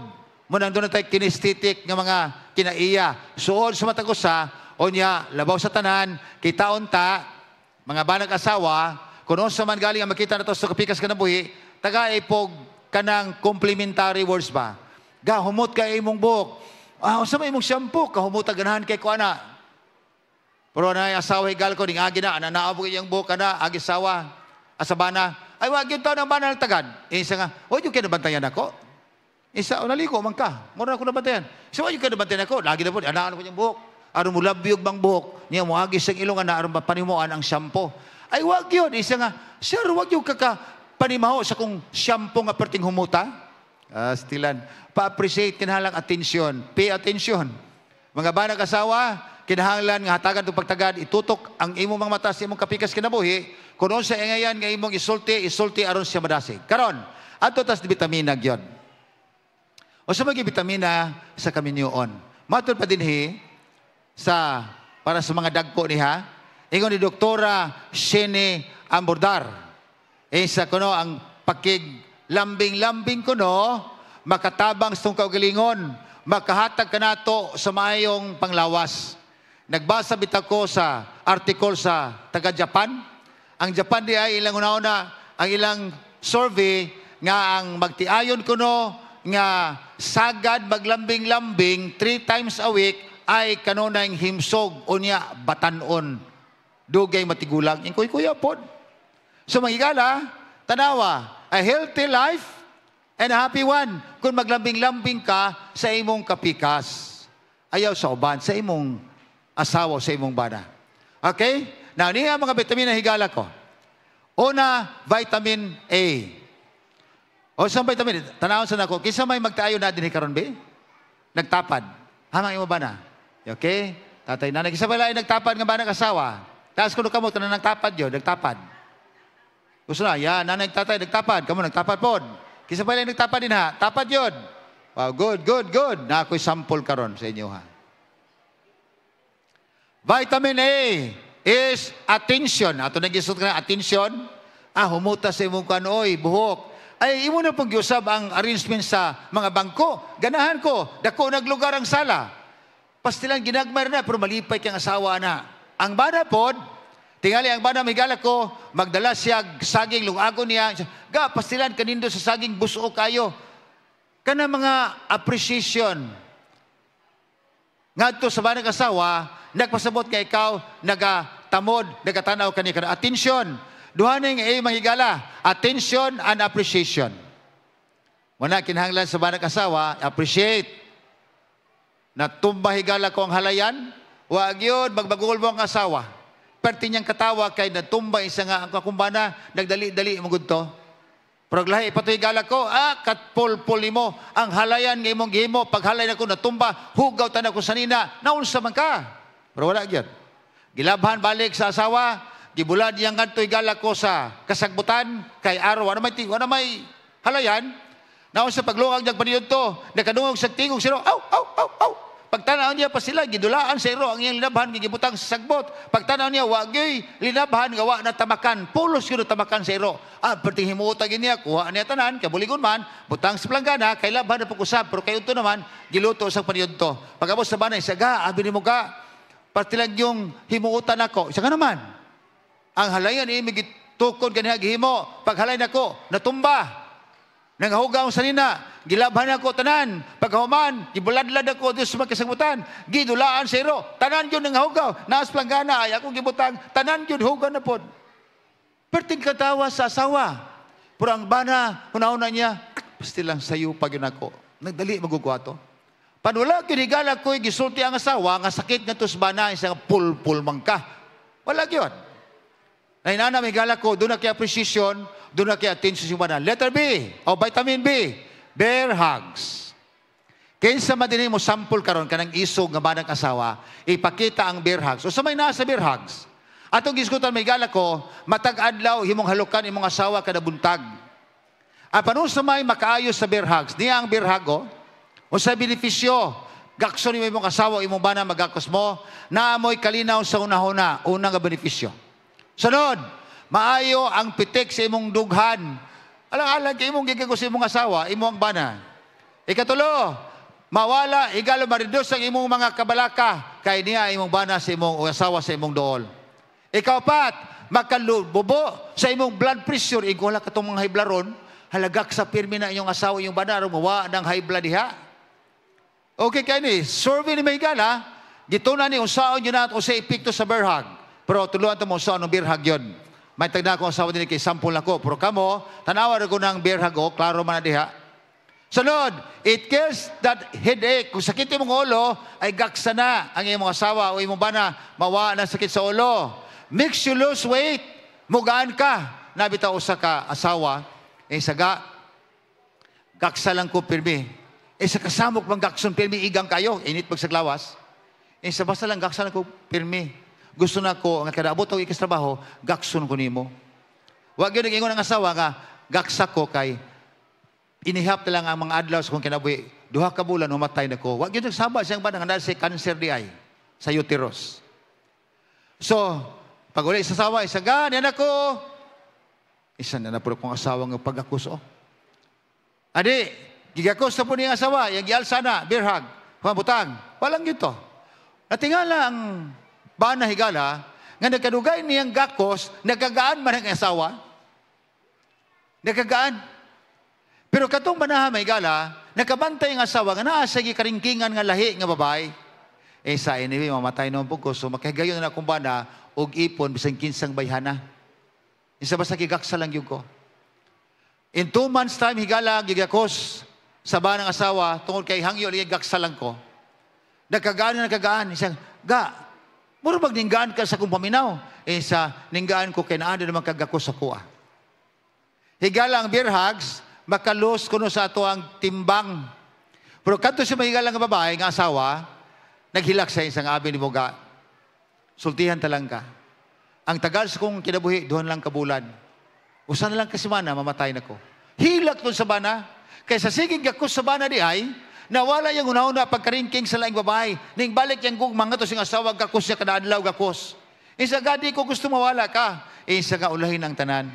Munang doon tayo kinestitik ng mga kinaiya. Suod sa matagusa, o niya, labaw sa tanan, kitaon ta, mga banag asawa, kung sa man galing ang makita na to sa kapikas ka na buhi, tagaipog kanang complimentary words ba? Gahumot kay imong buhok. Ah, unsa imong shampoo kahumot ganahan kay ko ana. Pero na asawa higal ko ning agi na ana naabog iyang buhok ana agi sawa asabana. Ay wag gyud taw nang banal tagad. Eh, isa nga, "Oy, gyud kay bantayan ako." Isa, o oh, naliko, man ka. Mura ko nabantayan. Isa, wag gyud kay bantayan ako. Lagi na po, anaan ko iyang buhok. Aron mo labyog bang buhok. Niya mo agis ang ilong ana aron panimuan ang shampoo. Ay wag yun. Isa nga, sir, wag yung kaka, panimaho sa kung shampoo nga perting humuta. Uh, stilan. Pa-appreciate, kinahanglan atensyon. Pay attention. Mga banag asawa, kinahanglan nga hatagan to pagtagad, itutok ang imong mga mata sa imong kapikas kinabuhi. Kung sa ingayan nga imong isulti, isulti aron siya madasi. Karon, adto tas bitamina gyud. O sa mga vitamina sa kaminyoon. Matod pa din he, sa para sa mga dagko niha, ingon ni Doktora Shene Ambordar. Insa ko no, ang pakig lambing-lambing ko no, makatabang sa kaugalingon, makahatag ka nato sa maayong panglawas. Nagbasa bitag ko sa artikol sa taga-Japan. Ang Japan di ay ilang una-una, ang ilang survey nga ang magtiayon ko no, nga sagad maglambing-lambing three times a week ay kanunang himsog o niya batanon. Dugay matigulang. Ikoy kuya po. So magigala, tanawa, a healthy life and a happy one. Kung maglambing-lambing ka sa imong kapikas. Ayaw sa uban, sa imong asawa, sa imong bana. Okay? Now, niya mga vitamin na higala ko. Una, vitamin A. O sa vitamin, tanawon sa nako, kinsa may magtaayo na ni karon B? Nagtapad. Hamang imo bana. Okay? Tatay nanay, kinsa pala ay nagtapad nga ba nag asawa? Taas kuno kamo ano tanan nagtapad yo, nagtapad. Gusto na, yan, nanay tatay, nagtapad. Kamu, nagtapad po. Kisa pa lang nagtapad din ha. Tapad yun. Wow, good, good, good. Na ako'y sample karon sa inyo ha. Vitamin A is attention. Ato na ka na, attention. Ah, humuta sa imong kanoy, buhok. Ay, imo na pag ang arrangement sa mga bangko. Ganahan ko, dako naglugar ang sala. Pastilang ginagmar na, pero malipay kang asawa na. Ang bana pod, Tingali ang bana migala ko, magdala siya saging lungago niya. Ga, pastilan kanindo sa saging buso kayo. Kana mga appreciation. Ngadto sa banang asawa, nagpasabot kay ikaw, nagatamod, nagatanaw kani kana attention. Duha ning ay mahigala, attention and appreciation. Muna kinahanglan sa banang asawa, appreciate. higala ko ang halayan, wag yun, magbagulbo ang asawa parte niyang katawa kay natumba isa nga ang kakumbana, nagdali-dali mo to. Praglahi patoy gala ko, ah, katpol-pol mo, ang halayan ng imong gihimo, pag halayan ko natumba, hugaw tanan ko sanina, naunsa man ka. Pero wala gyud. Gilabhan balik sa asawa, gibulad yang kantoy gala ko sa kasagbutan kay araw ano may ting, ano may halayan. Naon sa paglungag jag paniyon to, nakadungog sa tingog sino, aw aw aw aw Pagtanaw niya pa sila, gidulaan sa iro, ang iyang linabhan, gigibutang sagbot. Pagtanaw niya, wagay linabhan, gawa na tamakan. Pulos yun tamakan sa iro. Ah, perting himuutag niya, kuha niya tanan, kabuligon man, butang sa planggana, kay labhan na pag pero kayo to naman, giluto sa paniyunto. Pagabos sa banay, saga, abin mo ka, patilag yung himuutan ako. Saga naman, ang halayan, imigit eh, tukon kaniya gihimo, paghalay nako, natumba, Nangahugaw sa nina, gilabhan ako tanan, pagkahuman, gibuladlad ako Dios makasagutan, gidulaan sa iro, tanan jud nangahugaw, naas planggana ay ako gibutang, tanan jud hugaw na pod. Perting katawa sa asawa. purang bana, una-una niya, pasti lang sayo pag yun ako. Nagdali magugwa to. Panwala kinigala ko'y gisulti ang asawa, nga sakit nga tos bana, isang pulpul mangka. Wala yun. Nainana, may gala ko, doon na kaya presisyon, doon na kay attention Letter B, o vitamin B, bear hugs. Kinsa madini mo sample karon kanang isog nga manang asawa, ipakita ang bear hugs. O sa may nasa bear hugs. Atong giskutan may gala ko, matag adlaw himong halukan imong asawa kada buntag. Apan sa may makaayo sa bear hugs, niya ang bear hug o, o sa benepisyo, gakso ni imong asawa imong bana magakos mo, na naamoy kalinaw sa unahuna, unang nga benepisyo. Sunod, Maayo ang pitik sa imong dughan. Alang-alang kay imong gigago sa imong asawa, imo ang bana. Ikatulo, mawala igalo maridos ang imong mga kabalaka kay niya imong bana sa imong asawa sa imong dool. Ikaapat, makalubobo sa imong blood pressure igola ka tong mga hiblaron, halagak sa pirmi na inyong asawa inyong bana aron mawa ng high blood diha. Okay kay ni, survey ni Maygala, gituna ni usaon yun nato sa epekto sa berhag. Pero tuluan to mo sa ng berhag yon. May tagda ko asawa din kay sampol ako. Pero kamo, tanawa rin ko ng hago, oh. klaro man na diha. Sunod, it kills that headache. Kung sakit yung ulo, ay gaksa na ang iyong asawa o iyong bana, mawa na sakit sa ulo. Makes you lose weight, mugaan ka. Nabita usa ka asawa, eh saga, gaksa lang ko pirmi. Eh sa kasamok bang gakson pirmi, igang kayo, init pag saglawas. glawas. Eh sa basta lang gaksa lang ko pirmi gusto na ko, nga kadabot ako ikas trabaho, gakson ko nimo. Huwag yun nag-ingon ang asawa nga, gaksa ko kay inihap na lang ang mga adlaw sa kong kinabuhi. Duha ka bulan, umatay na ko. Huwag yun nagsaba siyang ba nga sa cancer di ay, sa uterus. So, pag uli sa asawa, isa ganyan ako. Isa na napulok kong asawa ng pagakuso. Adi, gigakuso po niya asawa, yung gial sana, birhag, pamutang. Walang gito. Natingala ang ba higala, nga nagkadugay niyang gakos, nagkagaan man ang asawa. Nagkagaan. Pero katong banaha may gala, nakabantay ang asawa nga naa sa gikaringkingan nga lahi nga babae. Eh sa anyway, mamatay naman po ko. So makihigayon na akong bana, og ipon, bisang kinsang bayhana. Isa ba sa gigaksa lang yun ko? In two months time, higala, gigakos, sa banang asawa, tungkol kay hangyo, gigaksa lang ko. Nagkagaan na nagkagaan. Isang, ga, Muro magninggaan ka sa kong paminaw. E eh, sa ninggaan ko, kinaano naman kagako sa kuha. Higalang birhags, makalos kuno sa ato ang timbang. Pero kanto si mahigalang nga babae, nga asawa, naghilak sa isang abi ni Muga. Sultihan talang ka. Ang tagal sa kong kinabuhi, duhan lang kabulan. Usan lang kasimana, mamatay na ko. Hilak to sa bana, kaysa sige gako sa bana di ay, Nawala yung unahon na pagkaringking sa laing babae. Ning balik yung kung mga to sing asawa kakos siya kadadlaw kakos. Isa gadi ko gusto mawala ka. Isa ka ulahin ang tanan.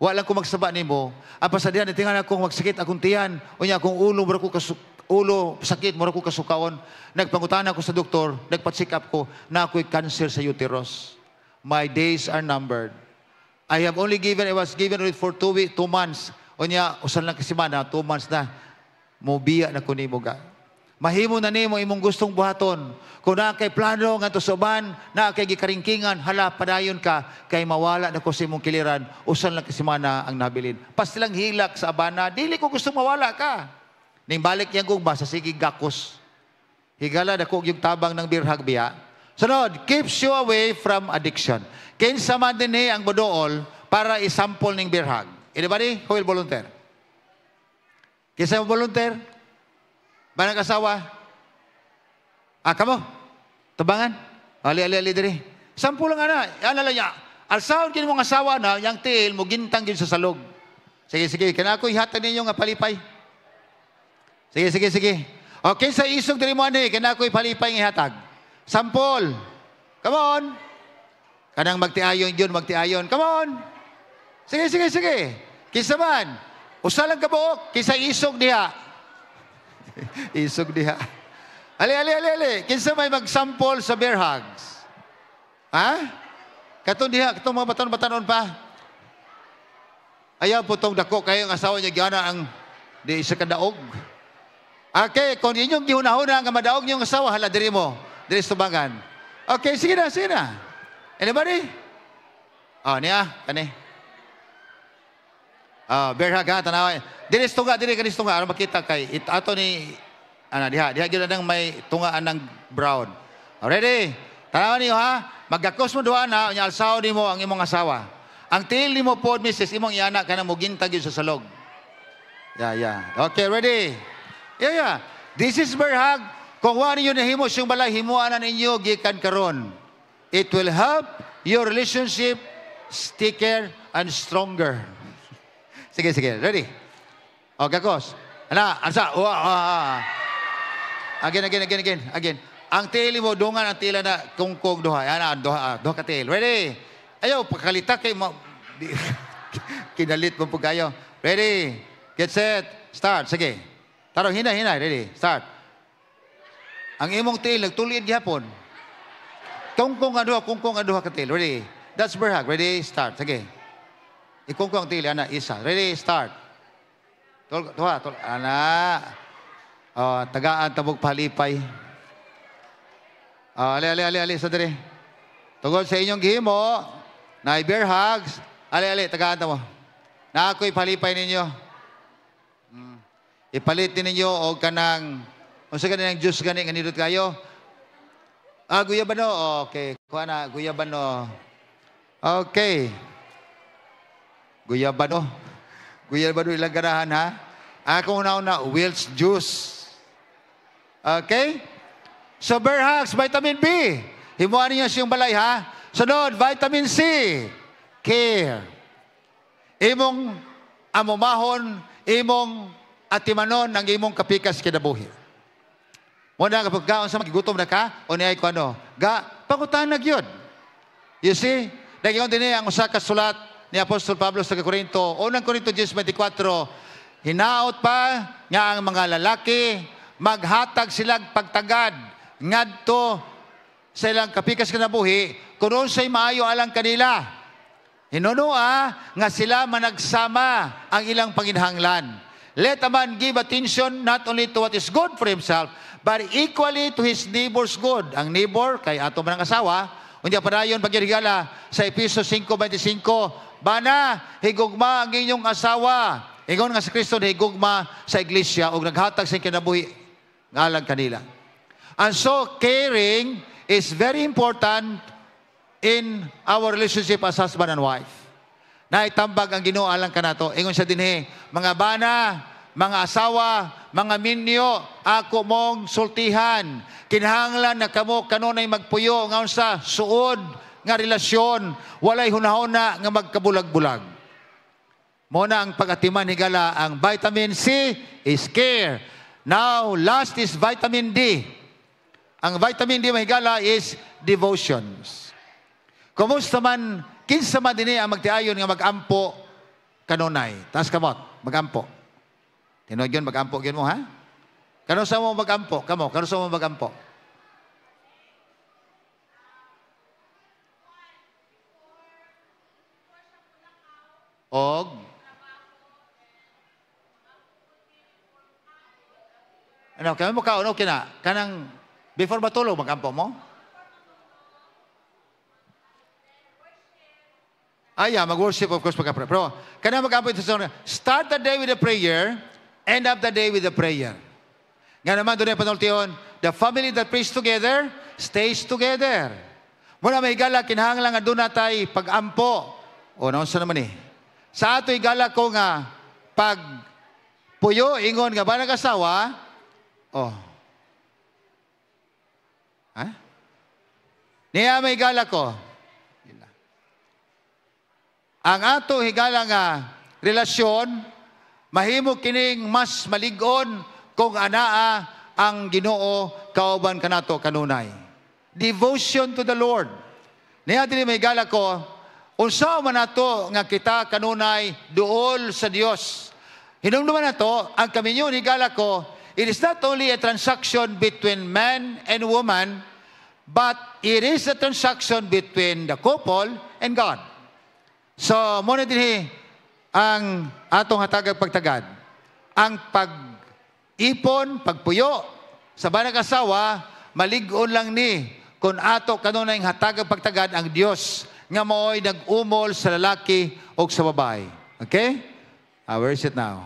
Wala ko magsaba ni mo. Ang pasadihan, itingan akong magsakit akong tiyan. O niya akong ulo, mura ko kasuk ulo, sakit, mura ko kasukawon. Nagpangutan ako sa doktor, nagpa-check up ko, na ako'y cancer sa uterus. My days are numbered. I have only given, I was given it for two, week, two months. O niya, usan lang kasi man, ha? two months na. Mubiya na ko nimo ga. Mahimo na nimo imong gustong buhaton. Kung na kay plano nga tusuban, na kay gikaringkingan, hala padayon ka kay mawala na ko sa imong kiliran usan lang kasimana ang nabilin. Pastilang hilak sa abana, dili ko gusto mawala ka. Ning balik yang gugma sa sige gakos. Higala na ko yung tabang ng birhag biya. Sunod, keeps you away from addiction. Kinsa man din ang budool para isample ning birhag. Anybody who will volunteer? Kaysa mo volunteer, banang kasawa, ah, kamo, tabangan, ali, ali, ali, diri. Sampu lang ana, ana lang niya, alsawon kini mga asawa na, yang tail mo gintang yun sa salog. Sige, sige, kanako ihatan ninyo nga palipay. Sige, sige, sige. Okay, sa isog diri mo ani, kanako ipalipay nga ihatag. Sampol. Come on. Kanang magtiayon yun, magtiayon. Come on. Sige, sige, sige. Kisaman. Usa lang kabuok kisa isog niya. isog niya. Ali ali ali ali, kinsa may magsample sa bear hugs? Ha? Katon diha, katong mga batanon batanon pa. Ayaw po tong dako kayo ang asawa niya gyana ang di isa kadaog. Okay, kung inyong gihunahuna nga madaog niyong asawa, hala diri mo, diri tubangan. Okay, sige na, sige na. Anybody? Oh, niya, kani. Ah, berhag ha tanaw. Dili tunga dili kanis tunga ano makita kay it ato ni ana diha diha gyud nang may tunga anang brown. Oh, ready? Tanaw niyo ha. Magakos mo duha na unya alsaw nimo ang imong asawa. Ang til mo pod misis imong iyana kana mo gintag sa salog. Yeah, yeah. Okay, ready? Yeah, yeah. This is berhag. Kung wa ninyo nahimo siyang balay himuanan ninyo gikan karon. It will help your relationship sticker and stronger. Sige, sige. Ready? Oh, gakos. Ana, ansa. Wow, ah, ah. Again, again, again, again, again. Ang tili mo, dungan ang tila na kungkog duha. Ana, duha, ah, duha ka tail. Ready? Ayaw, pakalita kay mo. Kinalit mo po kayo. Ready? Get set. Start. Sige. Taro, hina, hina. Ready? Start. Ang imong tail, nagtulid gihapon. Kungkong nga duha, kungkong nga duha ka tail. Ready? That's Berhag. Ready? Start. Sige. Ikong ko ang tili, ana, isa. Ready, start. Tol, tuha, tol, ana. Oh, tagaan tabog palipay. Oh, ali, ali, ali, ali, sa dire. Tugod sa inyong gihimo, na bear hugs. Ali, ali, tagaan mo. Na ako'y palipay ninyo. Hmm. Ipalit ninyo o kanang, kung sa kanang juice gani, ganidot kayo. Ah, guyabano, okay. Kuha na, guyabano. Okay. Guyabano. Guyabano ilang ganahan ha. Ako una-una, Wills Juice. Okay? So, Bear Hacks, vitamin B. Himuan niyo siyang balay ha. Sunod, vitamin C. Care. Imong amumahon, imong atimanon ang imong kapikas kinabuhi. Muna ka gaon sa magigutom na ka, o niya ko ano, ga, na yun. You see, nagyon din niya ang usa ka sulat ni Apostol Pablo sa Korinto, 1 Korinto 10.24, Hinaot pa nga ang mga lalaki, maghatag silag pagtagad, ngadto sa ilang kapikas kanabuhi, kunon sa'y maayo alang kanila. Hinunua ah, nga sila managsama ang ilang panginhanglan. Let a man give attention not only to what is good for himself, but equally to his neighbor's good. Ang neighbor, kay ato man ang asawa, hindi pa dayon pagyarigala sa Episo 5.25, Bana, higugma ang inyong asawa. Ingon nga si Kristo, higugma sa iglesia o naghatag sa kinabuhi ngalang kanila. And so, caring is very important in our relationship as husband and wife. Na itambag ang ginoo alang kanato. Ingon siya dinhi, mga bana, mga asawa, mga minyo, ako mong sultihan. Kinahanglan na kamo kanunay magpuyo ngayon sa suod nga relasyon, walay hunahuna nga magkabulag-bulag. Muna ang pagatiman higala ang vitamin C is care. Now, last is vitamin D. Ang vitamin D mahigala is devotions. Kumusta man, kinsa man din eh ang magtiayon nga magampo kanunay. Taas kamot, magampo. Tinuod yun, magampo yun mo ha? Kano sa mo magampo? Kamo, kano sa mo magampo? og ano kami mo ano, kaon okay na kanang before matulog magampo mo Ay, ah, yeah, mag-worship, of course, magka-pray. Pero, kaya mag-apoy ito sa start the day with a prayer, end up the day with a prayer. Nga naman, doon yung panultiyon, the family that prays together, stays together. Muna may gala, kinahanglan nga doon natay pag-ampo. O, naunsa naman eh sa ato'y gala ko nga pag puyo ingon nga ba nagasawa oh ha niya may gala ko ang ato higala nga relasyon mahimo kining mas maligon kung anaa ang Ginoo kauban kanato kanunay devotion to the Lord niya dili may gala ko Unsa man nato nga kita kanunay duol sa Dios. Hinumduman nato ang kaminyo ni ko, it is not only a transaction between man and woman, but it is a transaction between the couple and God. So, muna din ang atong hatagag pagtagad. Ang pag-ipon, pagpuyo sa banang asawa, maligon lang ni kung ato kanunay hatagag pagtagad ang Dios nga mo'y nag-umol sa lalaki o sa babae. Okay? Ah, where is it now?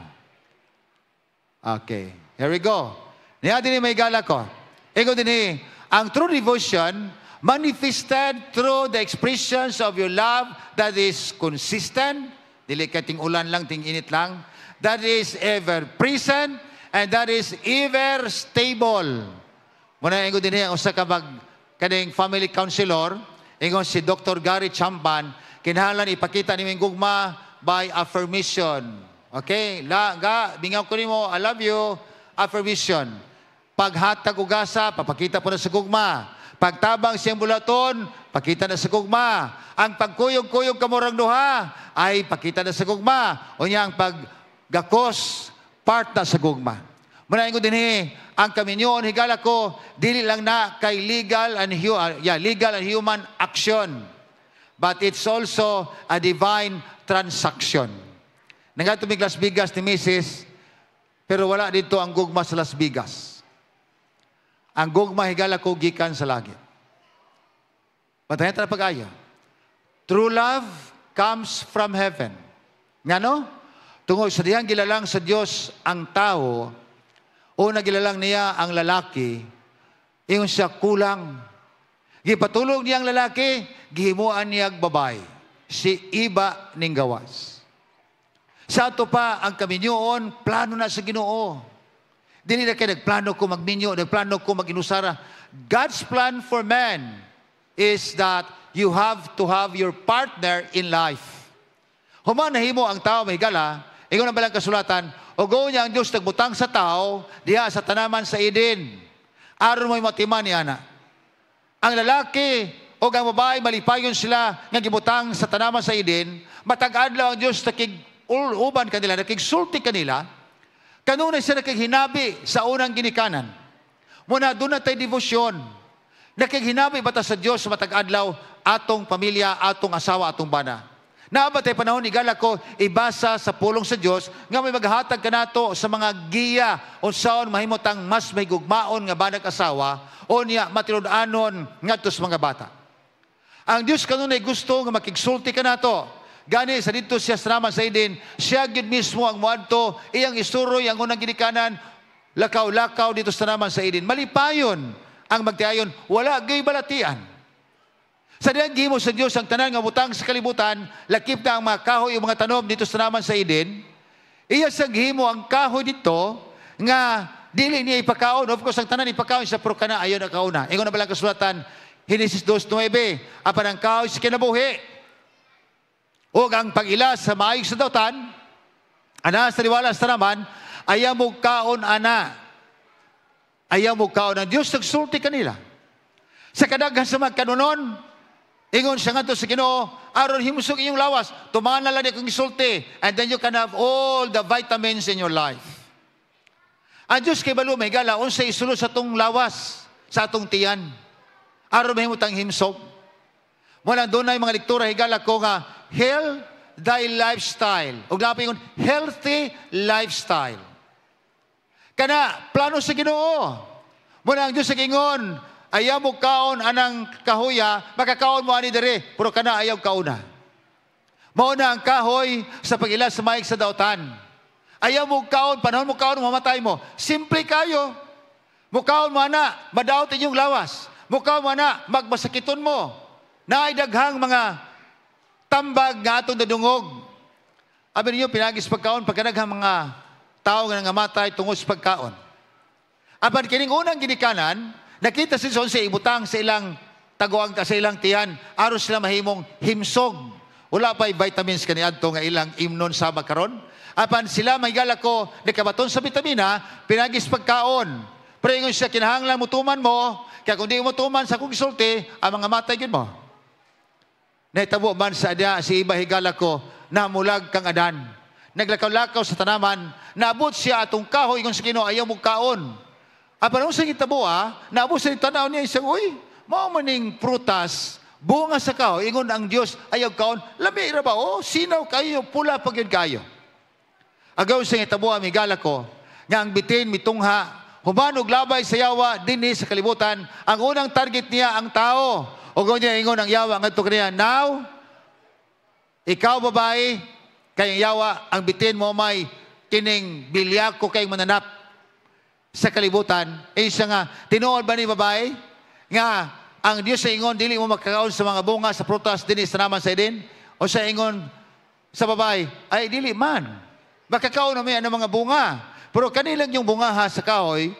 Okay. Here we go. Niya din may gala ko. Ego din ang true devotion manifested through the expressions of your love that is consistent, delikating ulan lang, ting init lang, that is ever present, and that is ever stable. Muna, ingo din ang usa ka mag kaning family counselor, Ingon si Dr. Gary Chamban, kinahanglan ipakita ni Ming Gugma by affirmation. Okay? La, ga, bingaw ko nimo, I love you, affirmation. Paghatag ugasa, papakita po na sa gugma. Pagtabang siyang bulaton, pakita na sa gugma. Ang pagkuyog-kuyog kamurang duha, ay pakita na sa gugma. O niya ang paggakos, part na sa gugma. Munahin ko din eh, ang kaminyon, higala ko, dili lang na kay legal and, hu- uh, yeah, legal and human action. But it's also a divine transaction. Nangatumig Las Vegas ni Mrs. Pero wala dito ang gugma sa Las Vegas. Ang gugma higala ko gikan sa langit. Patayan tayo pag True love comes from heaven. Nga no? Tungo sa diyang gilalang sa Diyos ang tao, o nagilalang niya ang lalaki, ingon siya kulang. Gipatulog niya ang lalaki, gihimuan niya ang babay. Si iba ning gawas. Sa ato pa ang kaminyoon, plano na sa Ginoo. Dili na kay nagplano ko magminyo, nagplano ko maginusara. God's plan for man is that you have to have your partner in life. Human nahimo ang tao gala, ingon ang balang kasulatan, o go niya ang Diyos nagbutang sa tao, diha sa tanaman sa Eden. Aron mo'y matiman ni ana. Ang lalaki o ang babae, malipayon sila nga gibutang sa tanaman sa Eden, matag-adlaw ang Diyos nakig uban kanila, sulti kanila, kanunay sila hinabi sa unang ginikanan. Muna, doon na tayo devosyon. hinabi bata sa Diyos matag-adlaw atong pamilya, atong asawa, atong bana. Naabatay panahon ni Gala ko, ibasa sa pulong sa Dios, nga may maghatag kanato sa mga giya o saon mahimot mas may gugmaon nga banag asawa o niya matinud-anon ngadto sa mga bata. Ang Dios kanunay gusto nga makigsulti kanato. nato. Gani sa dito siya sanaman sa idin, siya gid mismo ang muadto, iyang isuroy ang unang ginikanan, lakaw-lakaw dito sa naman sa idin. Malipayon ang magtiayon, wala gay balatian. Sa gimo sa Dios ang tanan nga butang sa kalibutan, lakip na ang mga kahoy ug mga tanom dito sa naman sa Eden. Iya sa gimo ang kahoy dito nga dili niya ipakaon. Of course, ang tanan ipakaon sa prokana ayon na kauna. Ingon na balang kasulatan Genesis 2:9, apan ang kahoy sa kinabuhi. O ang pagila sa maayog sa dautan, ana sa liwala sa naman, ayamog kaon ana. Ayamog kaon ang Dios nagsulti kanila. Sa kadaghan sa mga kanunon, Ingon siya nga to sa Ginoo, aron himusog inyong lawas, tumaan na lang kung gisulti, and then you can have all the vitamins in your life. Ang Diyos kay Balu, may gala, unsa isulo sa tong lawas, sa atong tiyan. Aron mahimutang himsog. Muna doon ay mga lektura, higala ko nga, heal thy lifestyle. O labi yun, healthy lifestyle. Kana, plano sa ginoo. Muna ang Diyos sa gingon, ayaw mo kaon anang kahuya, makakaon mo ani dere, pero kana ayaw kauna. Mauna ang kahoy sa pagila sa maig sa dautan. Ayaw mo kaon, panahon mo kaon, mamatay mo. Simple kayo. Mukaon mo ana, madaot inyong lawas. Mukaon mo ana, magmasakiton mo. Naidaghang mga tambag nga atong dadungog. Abi ninyo, pinagis pagkaon, pagkanaghang mga tao nga nangamatay tungos pagkaon. Aban kining unang ginikanan, Nakita si Son sa ibutang sa ilang taguang ka sa ilang tiyan, aros sila mahimong himsog. Wala pa'y vitamins kaniadto nga ilang imnon sa makaron. Apan sila may gala ko, nakabaton sa vitamina, pinagis pagkaon. Pero ingon siya, kinahanglan mo tuman mo, kaya kung di mo tuman sa kong ang mga matay yun mo. Naitabo man sa adya, si iba higala ko, namulag kang adan. Naglakaw-lakaw sa tanaman, naabot siya atong kahoy kung sa kino ayaw mo kaon Apan ah, ah. sa gitaboa, naabot sa tanaw niya isang, uy, mao maning prutas, bunga sa kao, ingon ang Dios ayaw kaon, labi ra ba o, oh, sinaw kayo, pula pag yun kayo. Agaw sa gitaboa, ah, migala ko, nga ang bitin mitungha, humanog labay sa yawa, dinhi sa kalibutan, ang unang target niya ang tao. O niya ingon ang yawa, ngadto kaniya, now, ikaw babae, kay ang yawa, ang bitin mo may kining ko kayong mananap sa kalibutan. E eh, isa nga, tinuod ba ni babae? Nga, ang Dios sa ingon, dili mo magkakaon sa mga bunga, sa prutas, din sa naman sa din? O sa ingon sa babae, ay dili man. Magkakaon naman ang mga bunga. Pero kanilang yung bunga ha sa kahoy,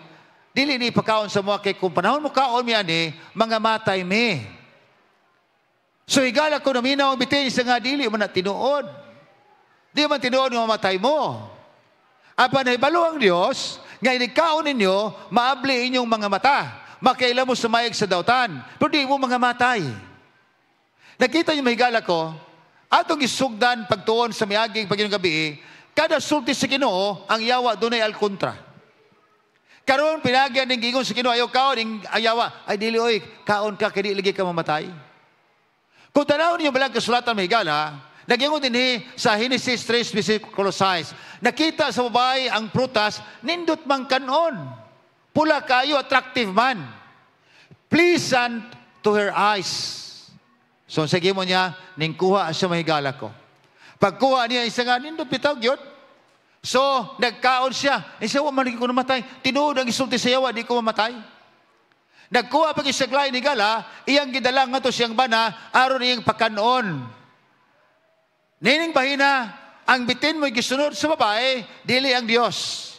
dili ni pagkaon sa mga kay kung panahon mo kaon mi ani, mga matay mi. So higala ko naminaw ang bitin sa nga dili mo na tinuod. Di man tinuod ng matay mo. Apan nahibalo ang Diyos, ngayon, ikaw ninyo, maabli inyong mga mata. Makaila mo sumayag sa dautan, pero di mo mga matay. Nakita niyo mahigala ko, atong isugdan pagtuon sa miaging paginong gabi, eh, kada sulti sa Ginoo, ang yawa dunay alkontra. Karon pinagyan ning gingon sa Ginoo ayo kaon ning ayawa. Ay dili oy, kaon ka kini ligi ka mamatay. Kung tanawon niyo balang kasulatan mahigala, Nagyangon din eh, sa Genesis 3, versikulo 6. Nakita sa babae ang prutas, nindot man kanon. Pula kayo, attractive man. Pleasant to her eyes. So, sige mo niya, ningkuha sa mahigala ko. Pagkuha niya, isa nga, nindot bitaw, yun. So, nagkaon siya. Isa, wa man ko namatay. Tinuod ang isulti sa yawa, di ko mamatay. Nagkuha pag isaglay ni Gala, iyang gidala nga to siyang bana, aron iyang pakanon. Nining bahina, ang bitin mo'y gisunod sa babae, dili ang Dios.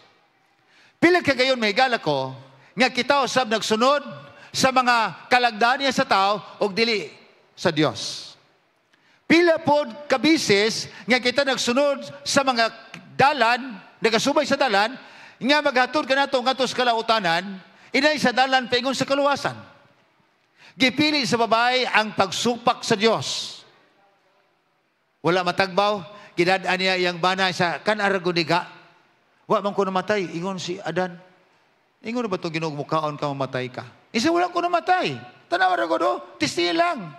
Pila ka gayon may gala ko, nga kita usab nagsunod sa mga kalagdaan niya sa tao og dili sa Dios. Pila pod kabises nga kita nagsunod sa mga dalan, nagasubay sa dalan, nga maghatod ka nato ngadto sa kalautanan, inay sa dalan paingon sa kaluwasan. Gipili sa babae ang pagsupak sa Dios. Wala matagbaw, gidadaan niya iyang bana sa kan araguniga. Wa man ko namatay, ingon si Adan. Ingon ba itong ginugmukaon ka mamatay ka? Isa wala ko namatay. Tanaw ko do, tisti lang.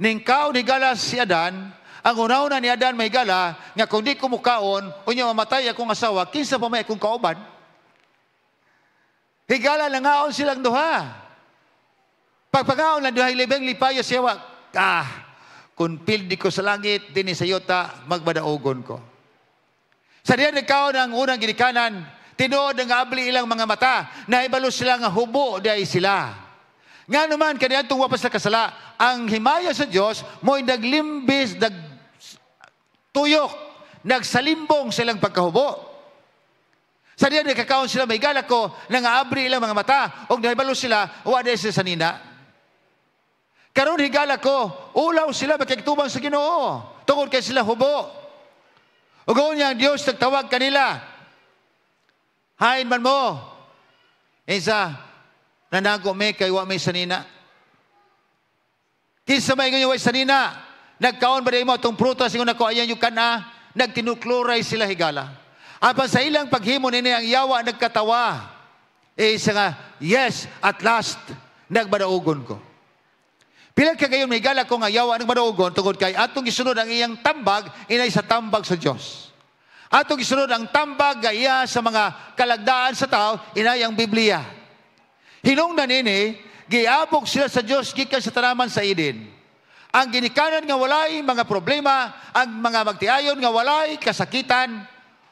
Ningkaw ni galas si Adan, ang unaw na ni Adan may gala, nga kung di kumukaon, unya mamatay akong asawa, kinsa pa may akong kauban. Higala na ngaon silang duha. Pagpangaon na duha, libeng lipayo siya, ah, kun pildi ko sa langit, dini sa yuta, magbadaogon ko. Sa diyan ikaw ng unang ginikanan, tinood ang abli ilang mga mata, na ibalo sila nga hubo, diay sila. Nga naman, kaniyan itong wapas na kasala, ang himaya sa Diyos, mo'y naglimbis, nag tuyok, nagsalimbong silang pagkahubo. Sa diyan nakakaon sila may galak ko, nang abri ilang mga mata, o nahibalo sila, wala sila sa nina. Karon higala ko, ulaw sila makikitubang sa Ginoo. Tungod kay sila hubo. Ugon niya ang Dios nagtawag kanila. Hain man mo. Isa nanago may kay wa may sanina. Kinsa may ganyo sanina. Nagkaon ba mo tong prutas ingon nako ayan yung kana ah. nagtinukloray sila higala. Apan sa ilang paghimo nini ang yawa nagkatawa. E isa nga, yes, at last, nagbadaogon ko. Pila ka kayo may gala kong ayaw anong manuogon tungod kay atong gisunod ang iyang tambag inay sa tambag sa Dios. Atong gisunod ang tambag gaya sa mga kalagdaan sa tao inay ang Biblia. Hinungdan nini giabog sila sa Dios gikan sa tanaman sa Eden. Ang ginikanan nga walay mga problema, ang mga magtiayon nga walay kasakitan,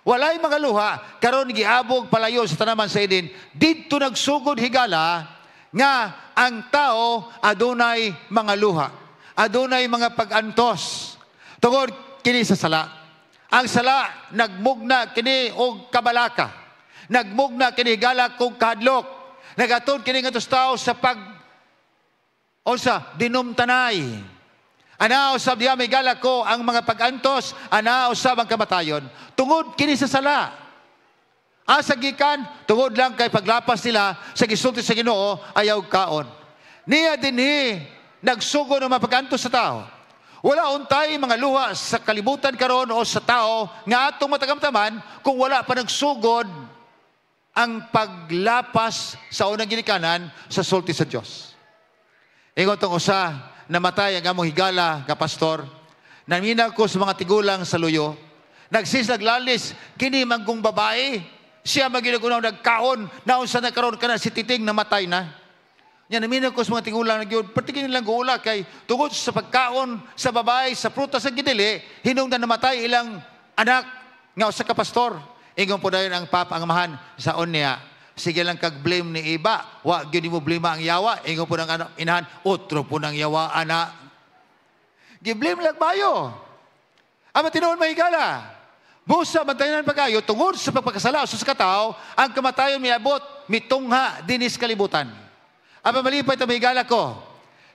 walay mga luha, karon giabog palayo sa tanaman sa Eden. Didto nagsugod higala nga ang tao adunay mga luha. Adunay mga pag-antos. Tungod kini sa sala. Ang sala nagmugna kini og kabalaka. Nagmugna kini galak og kadlok. Nagatod kini nga tao sa pag o sa dinumtanay. Ana usab diha may galak ko ang mga pag-antos, ana usab ang kamatayon. Tungod kini sa sala Asa ah, gikan tungod lang kay paglapas nila sa gisulti sa Ginoo ayaw kaon. Niya dinhi nagsugo ng mapag sa tao. Wala untay mga luha sa kalibutan karon o sa tao nga atong matagamtaman kung wala pa nagsugod ang paglapas sa unang ginikanan sa sulti sa Dios. Ingon tong usa namatay ang among higala nga pastor. Naminaw ko sa mga tigulang sa luyo. nagsis, naglalis, kini mangkong babae siya magilagunaw nagkaon, naon sa nagkaroon ka na si titing namatay na. Yan, aminan ko sa mga tingulang na yun, patikin nilang gula kay tungod sa pagkaon sa babae, sa pruta, sa gidili, hinong na namatay ilang anak nga sa kapastor. Ingon po dayon ang papa ang mahan sa niya. Sige lang kag-blame ni iba, wa gyud mo blame ang yawa. Ingon po ng anak inahan, utro po ng yawa ana. Gi blame lang bayo. Ama tinuon mahigala. Busa bantayanan pagayo tungod sa pagpagkasala sa katao, ang kamatayon miabot mitungha dinis kalibutan. Apa malipay ta higala ko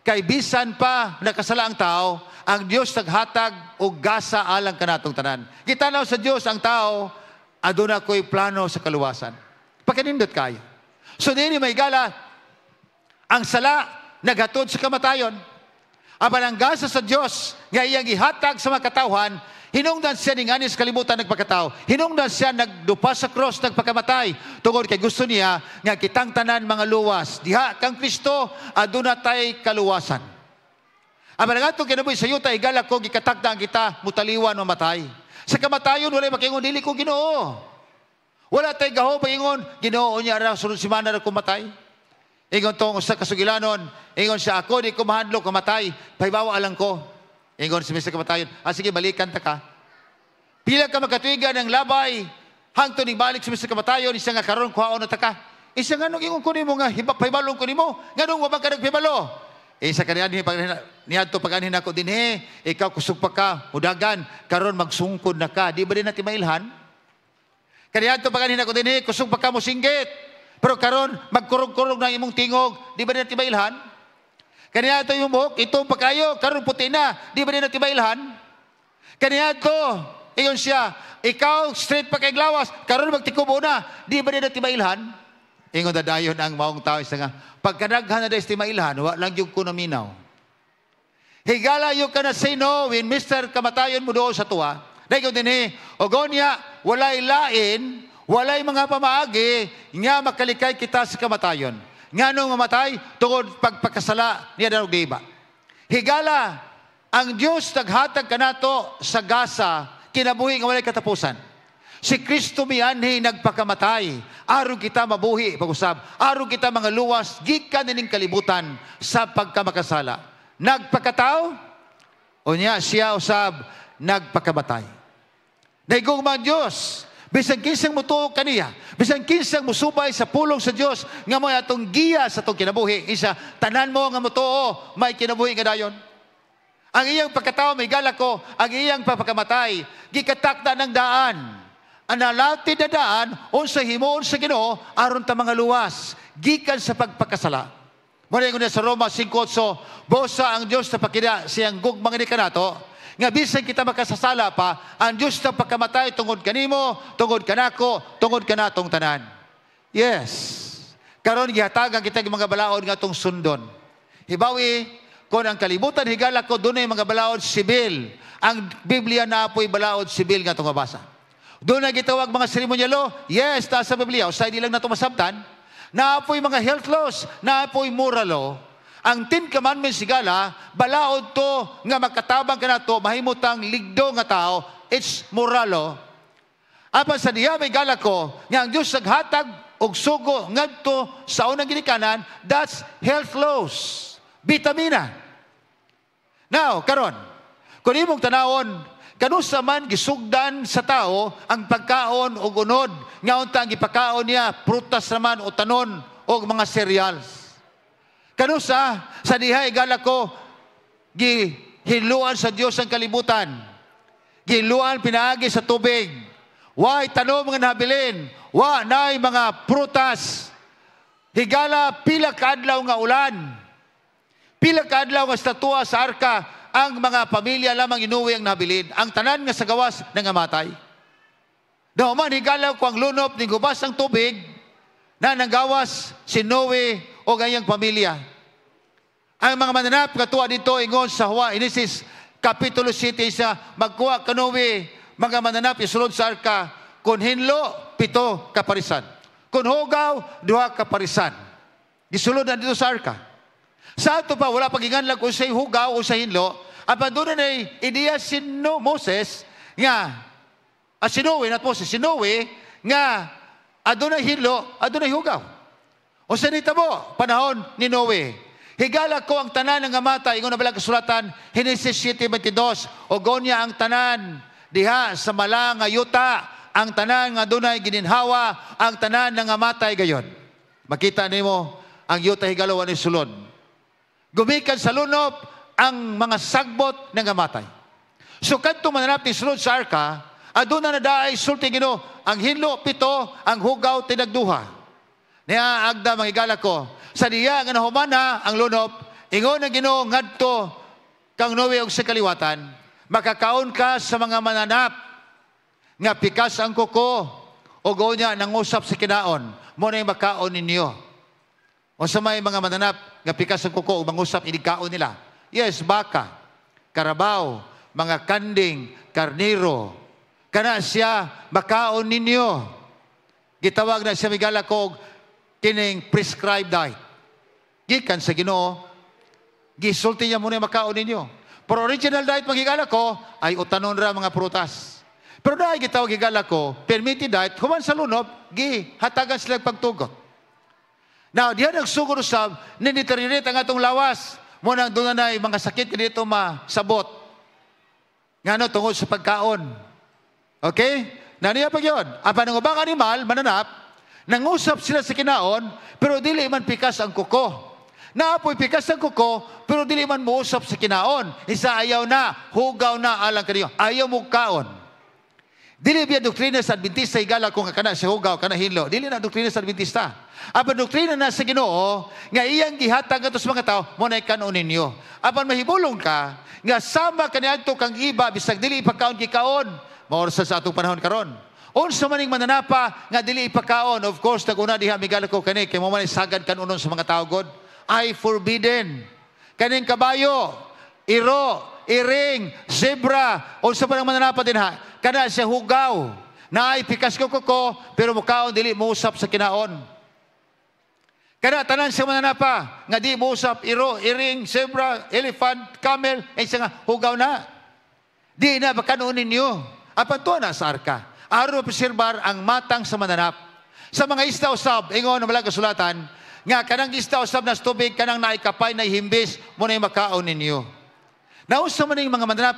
kay bisan pa nakasala ang tao ang Dios naghatag og gasa alang kanatong tanan. Gitanaw sa Dios ang tao aduna koy plano sa kaluwasan. Pakinindot kayo. So dinhi may gala ang sala naghatod sa kamatayon. Aba ang gasa sa Dios nga iyang gihatag sa makatawhan, Hinungdan siya ning anis kalibutan nagpakatao. Hinungdan siya nagdupa sa cross nagpakamatay. Tungod kay gusto niya nga kitang tanan mga luwas. Diha kang Kristo aduna tay kaluwasan. Aba nga kinabuhi sa yuta igala ko gikatakdang kita mutaliwan mamatay. Sa kamatayon wala makingon dili ko Ginoo. Wala tay gaho paingon Ginoo niya ra sunod semana ra kumatay. Ingon tong sa kasugilanon, ingon siya ako di kumahadlo kamatay, pahibawa alang ko. Ingon si Mr. Kamatayon, ah sige, balikan ta ka. Pila ka magkatuiga ng labay, hangto ni balik si Mr. Kamatayon, isa nga karon kuhaon na ta Isa nga nung ingon ko nimo nga, hibap hibalong ko nimo, nga nung wabang ka nagpibalo. Isa eh, ka niya, niadto paganin ako din, he, eh, ikaw kusog pa ka, mudagan, karon magsungkod na ka. Di ba din natin mailhan? Kaniya to paganin ako din, he, eh, kusog pa ka mo singgit. Pero karon magkurog-kurog na imong tingog, di ba din natin mailhan? Kaniya ito yung buhok, ito pagkayo, karon puti na. Di ba din natibailhan? Kaniya ito, iyon siya. Ikaw, straight pa kay Glawas, karon magtikubo na. Di ba din natibailhan? Ingon na dayon ang maong tao isa nga, pagkadaghan na dahil wala walang yung kunaminaw. Higala yung ka na say no when Mr. Kamatayon mo doon sa tuwa. Dahil ko din eh, Ogonia, walay lain, walay mga pamaagi, nga makalikay kita sa kamatayon nga nung mamatay tungod pagpakasala Adan ug Eva. Higala ang Dios naghatag kanato sa gasa kinabuhi nga walay katapusan. Si Kristo mianhi nagpakamatay. aron kita mabuhi, pag-usab. Araw kita mga luwas, gikan nining kalibutan sa pagkamakasala. Nagpakataw, o niya siya usab, nagpakamatay. Daigong man Diyos, Bisan kinsang mutuo kaniya, bisan kinsang musubay sa pulong sa Dios nga may atong giya sa atong kinabuhi. Isa, tanan mo nga mutuo, may kinabuhi nga dayon. Ang iyang pagkatao may gala ko, ang iyang papakamatay, gikatakda ng daan. Analatid na daan, unsa himuon sa Ginoo aron ta mga luwas, gikan sa pagpakasala. Muna yung sa Roma 5.8, Bosa ang Dios sa pakina siyang gugmang ni kanato, nga bisan kita makasasala pa, ang Diyos ng pagkamatay tungod kanimo, tungod kanako, tungod kanatong tanan. Yes. Karon gihatagan kita ng mga balaod nga tong sundon. Hibawi, kon ang kalibutan higala ko dunay mga balaod sibil. Ang Biblia na apoy balaod sibil nga tong mabasa. Doon na gitawag mga seremonyalo, yes, ta sa Biblia, usay di lang na tumasabtan, na apoy mga health laws, na apoy moral law, ang Ten Commandments sigala, balaod to nga makatabang ka na to, mahimutang ligdo nga tao, it's moralo. Oh. Apan sa diya may gala ko, nga ang Diyos naghatag og sugo ngadto sa unang ginikanan, that's health laws, vitamina. Now, karon, kung imong tanawon, Kanusa man gisugdan sa tao ang pagkaon o unod nga unta ang ipakaon niya prutas naman o tanon o mga cereals. Kanusa, sa diha igala ko, gihiluan sa Dios ang kalibutan. Giluan pinaagi sa tubig. Why tanaw mga nabilin? Wa nay mga prutas. Higala pila kadlaw nga ulan. Pila kadlaw nga estatua sa arka ang mga pamilya lamang inuwi ang nabilin. Ang tanan nga sagawas nangamatay. Daw man higala ko ang lunop ni gubas ang tubig na nanggawas si Noe o ganyang pamilya. Ang mga mananap, katuwa dito, ingon sa Hua, Inisis, Kapitulo 7 sa magkuha kanuwi, mga mananap, isulod sa arka, kung hinlo, pito kaparisan. Kung hugaw, duha kaparisan. Gisulod na dito sa arka. Sa ato pa, wala paginganlag kung sa hugaw o sa hinlo, at doon na eh, ideya si no, Moses, nga, at ah, si Noe, not Moses, si Noe, nga, adunay hinlo, adunay hugaw. O sanita mo, panahon ni Noe. Higala ko ang tanan ng amata, ingon na pala kasulatan, Genesis 7.22, Ogonya ang tanan, diha sa mala nga yuta, ang tanan nga dunay gininhawa, ang tanan nga matay gayon. Makita nimo ang yuta higalawa ni sulod. Gumikan sa lunop ang mga sagbot ng amatay. So kadto mananap ni sulod sa arka, aduna na daay sulti gino, ang hinlo pito, ang hugaw tinagduha ni agda mangigala ko. Sa niya nga nahuman ang lunop, ingon ang Ginoo ngadto kang nuwi og sa kaliwatan, makakaon ka sa mga mananap nga pikas ang kuko o gonya usap sa kinaon, mo na makaon ninyo. O sa may mga mananap nga pikas ang kuko o mangusap inigkaon nila. Yes, baka, karabaw, mga kanding, karniro, kana siya makaon ninyo. Gitawag na siya migala kog kining prescribed diet. Gikan sa Ginoo, gisulti niya muna makaon ninyo. Pero original diet magigala ko ay utanon ra mga prutas. Pero dahil gitaw gigala ko, permitted diet, human sa lunop, gi hatagan sila pagtugot. Now, diyan ang nagsugod sa niniteririt ang atong lawas. Muna doon na mga sakit dito masabot. Nga no, tungod sa pagkaon. Okay? Naniya pag yun. Ang panangubang animal, mananap, Nangusap sila sa kinaon, pero dili man pikas ang kuko. Naapoy pikas ang kuko, pero dili man muusap sa kinaon. Isa ayaw na, hugaw na alang kaniyo. Ayaw mo kaon. Dili biya doktrina sa Adventista higala kung kana sa hugaw kana hinlo. Dili na doktrina sa Adventista. Apan doktrina na sa Ginoo nga iyang gihatag kadto sa mga tawo mo na kanon ninyo. Apan mahibulong ka nga sama kaniadto kang iba bisag dili pagkaon gikaon. Maorsa sa atong panahon karon. Unsa maning mananapa nga dili ipakaon, of course taguna diha migala ko kani kay mo man sagad kanunon sa mga tawo God. I forbidden. Kaning kabayo, iro, iring, zebra, unsa pa nang mananapa din ha? Kana sa hugaw na ay ko ko pero mukaon dili mo usap sa kinaon. Kada tanan sa mananapa, nga di usap iro, iring, zebra, elephant, camel, ay nga hugaw na. Di na baka noon ninyo. Apan to na sa arka aron obserbar ang matang sa mananap. Sa mga isda usab, ingon ang malaga sulatan, nga kanang isda usab na stubig, kanang naikapay na himbis mo na makaon ninyo. Nausa man ning mga mananap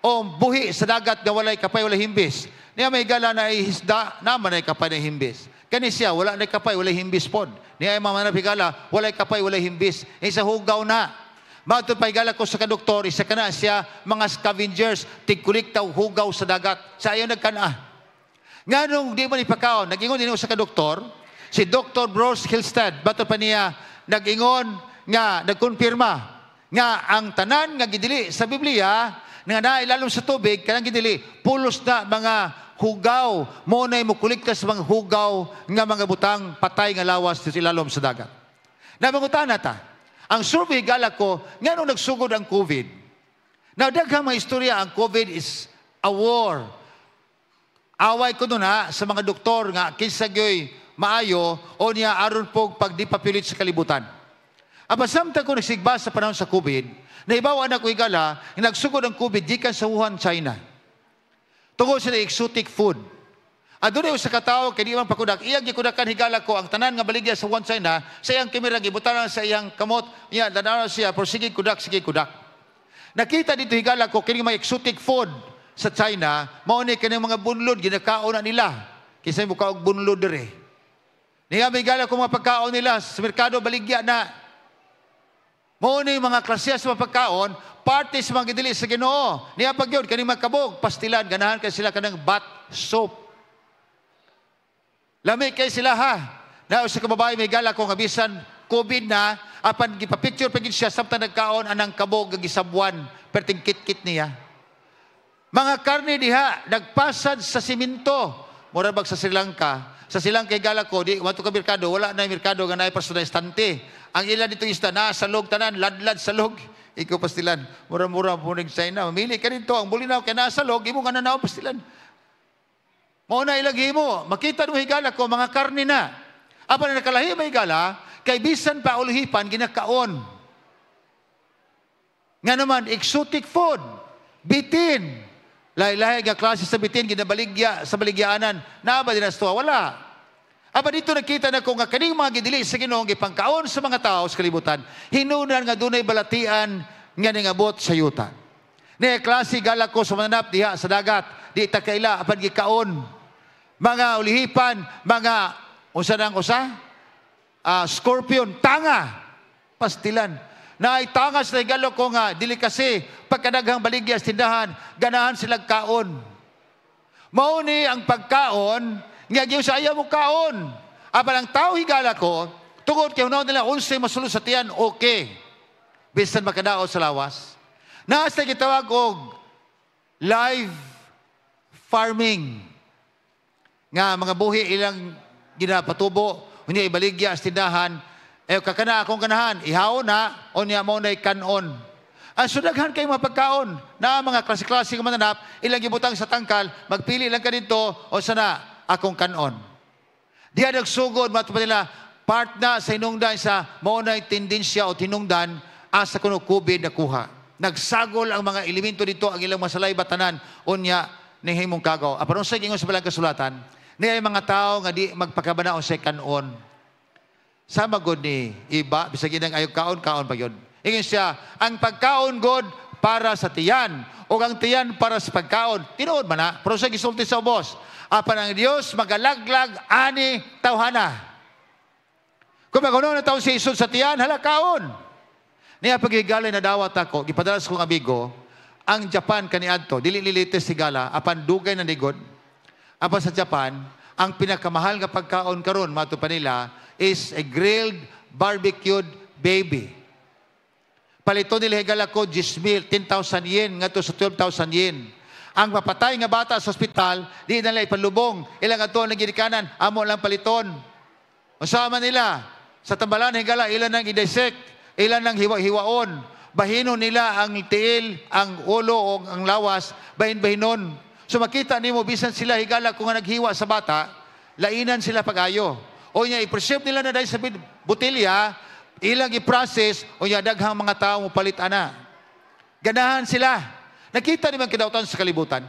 o buhi sa dagat nga walay kapay walay himbis. Niya may gala na isda naman ay kapay na himbis. Kani siya, wala na kapay, wala himbis pod. Niya ay mamanap higala, wala kapay, wala himbis. Isa eh, hugaw na. Bato pa higala ko sa kadoktor, isa kana siya, mga scavengers, tigkuliktaw hugaw sa dagat. Sa ayaw nagkana. Nga nung di man ipakaw, nagingon din sa ka-doktor, si Dr. Bruce Hilstad, bato pa niya, nagingon nga, nagkonfirma, nga ang tanan nga gidili sa Biblia, nga na ilalom sa tubig, kanang gidili, pulos na mga hugaw, monay mo na imukulik ka sa mga hugaw nga mga butang patay nga lawas sa ilalom sa dagat. Nabangutan na ta, ang survey gala ko, nga nung nagsugod ang COVID. Now, daghang mga istorya, ang COVID is a war Away ko na sa mga doktor nga kinsagyoy maayo o niya aron pog pag papilit sa kalibutan. Aba samtang ko nagsigba sa panahon sa COVID, na naibawa na ko igala, nagsugod ang COVID gikan sa Wuhan, China. Tungod sa exotic food. Adunay usa ka tawo kay di man pakudak iyang gikudakan higala ko ang tanan nga baligya sa Wuhan, China sa iyang kamera gibutaran sa iyang kamot niya dadara siya por sige kudak sige kudak. Nakita dito higala ko kini mga exotic food sa China, mauni ni ng mga bunlod, ginakaon na nila. Kisa mo kaog bunlod dere. Niya may ko kung mga pagkaon nila sa merkado, baligya na. ni mga klase sa mga pagkaon, parte sa mga gidili sa ginoo. Niya pagyod yun, kaning makabog, pastilan, ganahan kay sila kanang bat soap. Lami kay sila ha. Na sa kababayen may gala kung abisan COVID na, apan gipapicture pa gid siya samtang nagkaon anang kabog gisabwan perting kit-kit niya. Mga karne diha, nagpasad sa simento. Mura bag sa Sri Lanka. Sa Sri Lanka, gala ko, di, mato ka merkado, wala na merkado, nga na personal istante. Ang ilan dito ista, na salog tanan, ladlad log. Ikaw pastilan, mura-mura munig China. Mamili ka dito, ang bulinaw kay nasa log, imo ka na nao pastilan. Mauna ilagi mo, makita mo higala ko, mga karne na. Apa na nakalahi may higala, kay bisan pa uluhipan, ginakaon. Nga naman, exotic food, bitin, Lahi-lahi nga klase sa bitin, ginabaligya sa baligyaanan. Naaba din astuwa, wala. Aba dito nakita na ko nga kaning mga gidili sa Ginoong ipangkaon sa mga tao sa kalibutan, hinunan nga dunay balatian nga ningabot sa yuta. Ni klase gala ko sumanap diha sa dagat, di ta kaila apan gikaon. Mga ulihipan, mga usa nang usa, uh, scorpion, tanga, pastilan, na itangas na igalo ko nga delikasi pagkadaghang baligya baligyas tindahan ganahan silag kaon Mauni ang pagkaon nga gyud sa ayaw mo kaon apan ang tao higala ko tungod kay hunaw nila unsay masulod sa tiyan okay bisan makadaot sa lawas naa sa gitawag og live farming nga mga buhi ilang ginapatubo unya ibaligya sa tindahan eh, kakana akong ganahan, ihaw na, o niya mo na'y kanon. Ang ah, sudaghan kay mga pagkaon na mga klase-klase kong mananap, ilang gibutang sa tangkal, magpili lang ka dito, o sana, akong kanon. Di sugod, matupad nila, part na sa inungdan sa maunay tendensya o tinungdan asa kuno COVID na kuha. Nagsagol ang mga elemento dito ang ilang masalay batanan unya ni himong kagaw. Aparon sa gingon sa balang kasulatan, niya mga tao nga di magpakabanaon sa kanon Sama gud ni iba bisag inang ayo kaon kaon pa gyud. Ingon siya, ang pagkaon gud para sa tiyan o ang tiyan para sa pagkaon. Tinuod man na, pero sa gisulti sa ubos. Apan ang Dios magalaglag ani tawhana. Kung magunaw na taw si Isun sa tiyan, hala kaon. Niya pagigalay na dawat ako, gipadalas kong amigo, ang Japan kaniadto dili lilites sigala apan dugay na nigod apan sa Japan ang pinakamahal nga pagkaon karon mato pa nila is a grilled, barbecued baby. Palito nila higala ko, 10,000 yen, nga to sa 12,000 yen. Ang mapatay nga bata sa ospital, di nila ipalubong. Ilang ato ang nagirikanan, amo lang paliton. Masama nila, sa tambalan higala, ilan ang idesek, ilan ang hiwa-hiwaon. Bahino nila ang tiil, ang ulo o ang lawas, bahin-bahinon. So makita nimo bisan sila higala kung nga naghiwa sa bata, lainan sila pag-ayo. O niya, i-preserve nila na dahil sa butilya, ilang i-process, o niya, daghang mga tao mo palit ana. Ganahan sila. Nakita naman kinautan sa kalibutan.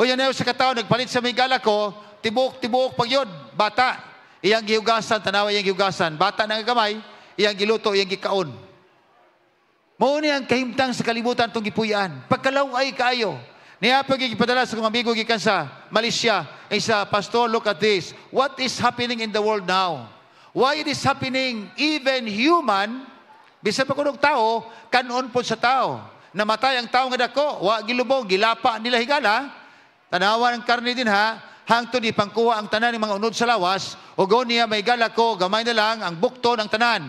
O niya, sa katao, nagpalit sa may gala ko, tibuok-tibuok pag yun, bata. Iyang gihugasan, tanawa iyang gihugasan. Bata ng kamay, iyang giluto, iyang gikaon. Mauni ang kahimtang sa kalibutan itong gipuyan. Pagkalaw ay kaayo. Niya pagigipadala sa kong amigo gikan sa Malaysia, isa pastor, look at this. What is happening in the world now? Why it is happening even human bisan pa kunog tao kanon po sa tao. Namatay ang tao nga dako, wa gilubong, gilapa nila higala. Tanawa ng karne din ha, hangtod ipangkuha ang tanan ng mga unod sa lawas o niya may gala ko, gamay na lang ang bukton ang tanan.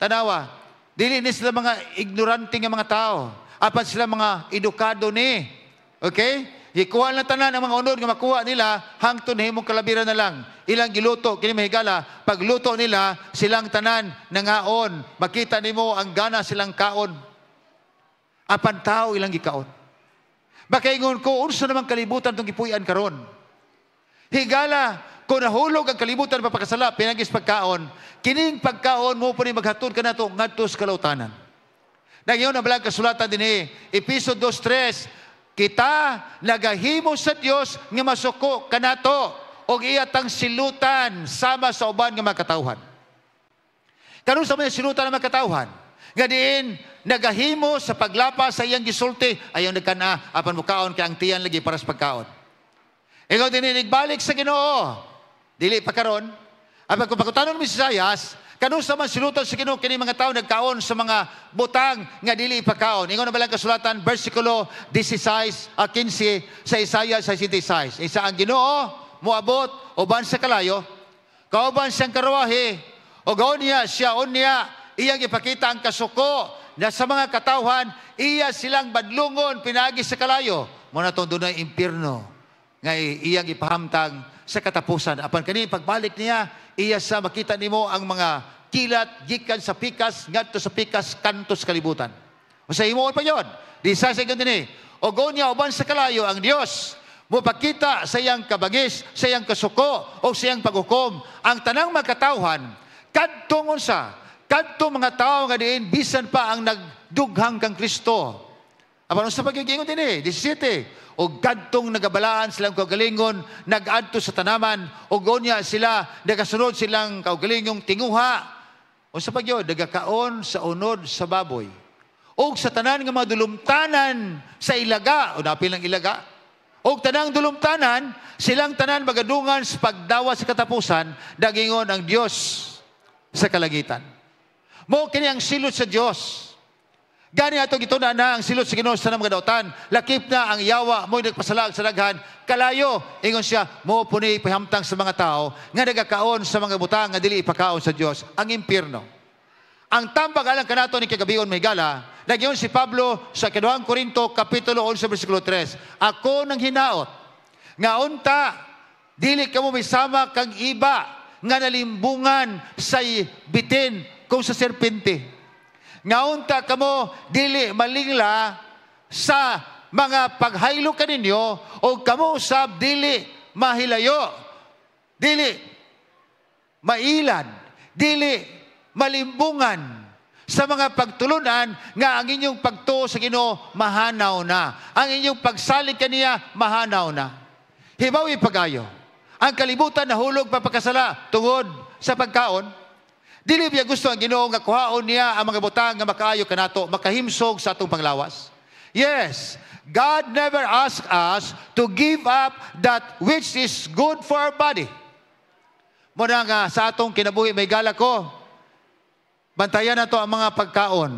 Tanawa, dili ni sila mga ignorante nga mga tao. Apan sila mga edukado ni Okay? Gikuha lang tanan ang mga unod nga makuha nila hangtod nahimong kalabira na lang. Ilang giluto kini mahigala pagluto nila silang tanan nangaon. Makita nimo ang gana silang kaon. Apan tao ilang gikaon. Bakaingon ko unsa namang kalibutan tong gipuy-an karon. Higala ko nahulog ang kalibutan papakasala pinagis pagkaon kining pagkaon mo pa ni maghatod ka nato ngadto sa kalautanan. Nagyon na balang kasulatan dinhi eh. Episode 3, Kita nagahimo sa Dios nga masuko kanato og iyatang silutan sama sa uban nga makatawhan. Karon sa mga silutan nga makatawhan, gadiin nagahimo sa paglapa sa iyang gisulti ayon nagkana apan mukaon kay ang tiyan lagi para sa pagkaon. Ikaw din balik sa Ginoo. Dili pa karon, at pagpapakutanon ni si Sayas, sa man silutan sa kinong kini mga tawo nagkaon sa mga butang nga dili ipakaon. Ingon na balang kasulatan bersikulo 16 a 15 sa Isaiah 66. Isa ang Ginoo moabot uban sa kalayo, kauban siyang karwahe, o gaon niya siya on niya iyang ipakita ang kasuko na sa mga katawhan iya silang badlungon pinagi sa kalayo. Muna tong dunay impierno nga iyang ipahamtang sa katapusan. Apan kani pagbalik niya, iya sa makita nimo ang mga kilat gikan sa pikas ngadto sa pikas kanto sa kalibutan. Usa himuon pa yon. Di sa sayon dinhi, eh. ogon uban sa kalayo ang Dios mupakita sa iyang kabagis, sa iyang kasuko o sa iyang paghukom ang tanang magkatawhan kadtong unsa kadto mga tawo nga diin bisan pa ang nagdughang kang Kristo Apan sa pagigingon din eh, 17. O kadtong nagabalaan silang kagalingon, nagadto sa tanaman, o gonya sila, nagasunod silang kaugalingong tinguha. O sa pagyo, nagakaon sa unod sa baboy. O sa tanan nga mga dulumtanan sa ilaga, o napil ng ilaga, o tanang dulumtanan, silang tanan magadungan sa pagdawa sa katapusan, dagingon ang Dios sa kalagitan. Mo kini ang silot sa Dios Gani ato gituna na ang silot sa Ginoo sa mga dautan. Lakip na ang yawa mo nagpasalag sa daghan. Kalayo ingon siya mo puni pahamtang sa mga tao nga nagakaon sa mga butang nga dili ipakaon sa Dios ang impierno. Ang tambag alang kanato ni kagabion may gala nagyon si Pablo sa kaduhang Korinto kapitulo 11 bersikulo 3. Ako nang hinaot nga unta dili kamo misama kag iba nga nalimbungan sa bitin kung sa serpente. Ngaunta kamo dili malingla sa mga paghaylo kaninyo o kamo usab dili mahilayo. Dili mailad, dili malimbungan sa mga pagtulunan nga ang inyong pagtuo sa Ginoo mahanaw na. Ang inyong pagsalig kaniya mahanaw na. Hibawi pagayo. Ang kalibutan nahulog papakasala tungod sa pagkaon Dili biya gusto ang Ginoo nga kuhaon niya ang mga butang nga makaayo kanato, makahimsog sa atong panglawas. Yes, God never asked us to give up that which is good for our body. Muna nga sa atong kinabuhi, may gala ko. Bantayan na to ang mga pagkaon.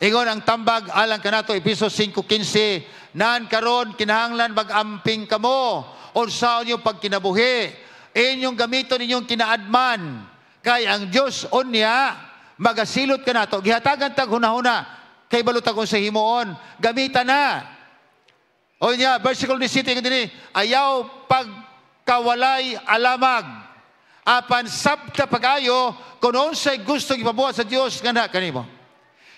Ingon ang tambag, alang kanato, Episo 5.15, Naan karon kinahanglan mag-amping magamping kamo, o sa inyong pagkinabuhi, inyong gamito inyong kinaadman, Kay ang Dios unya magasilot ka nato Gihatagan tag hunahuna kay balutag sa himuon. gamita na. O niya, versicle 17 dini, ayaw pagkawalay alamag apan sabta pagayo kung unsay gusto gipabuhat sa Dios nga na kanimo.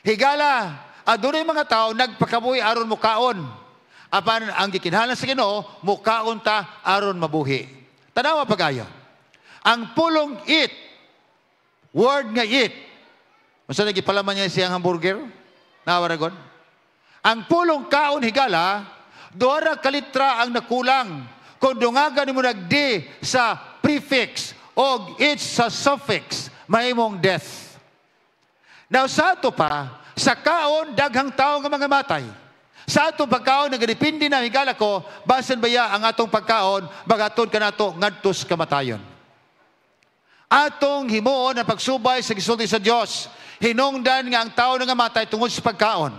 Higala adunay mga tao nagpakabuhi aron mukaon. Apan ang gikinhalan sa Ginoo mukaon ta aron mabuhi. Tanawa pagayo. Ang pulong it Word nga eat. Masa nagipalaman niya siyang hamburger? Nawaragon? Ang pulong kaon higala, doara kalitra ang nakulang. Kung dungagan mo nagdi sa prefix o it's sa suffix, mahimong death. Now sa ato pa, sa kaon, daghang tao nga mga matay. Sa ato pagkaon, nga nagadipindi na higala ko, basan baya ang atong pagkaon, bagaton ka nato, ngadtos kamatayon. Atong himuon na pagsubay sa gisulti sa Dios. Hinungdan nga ang tao nga matay tungod sa pagkaon.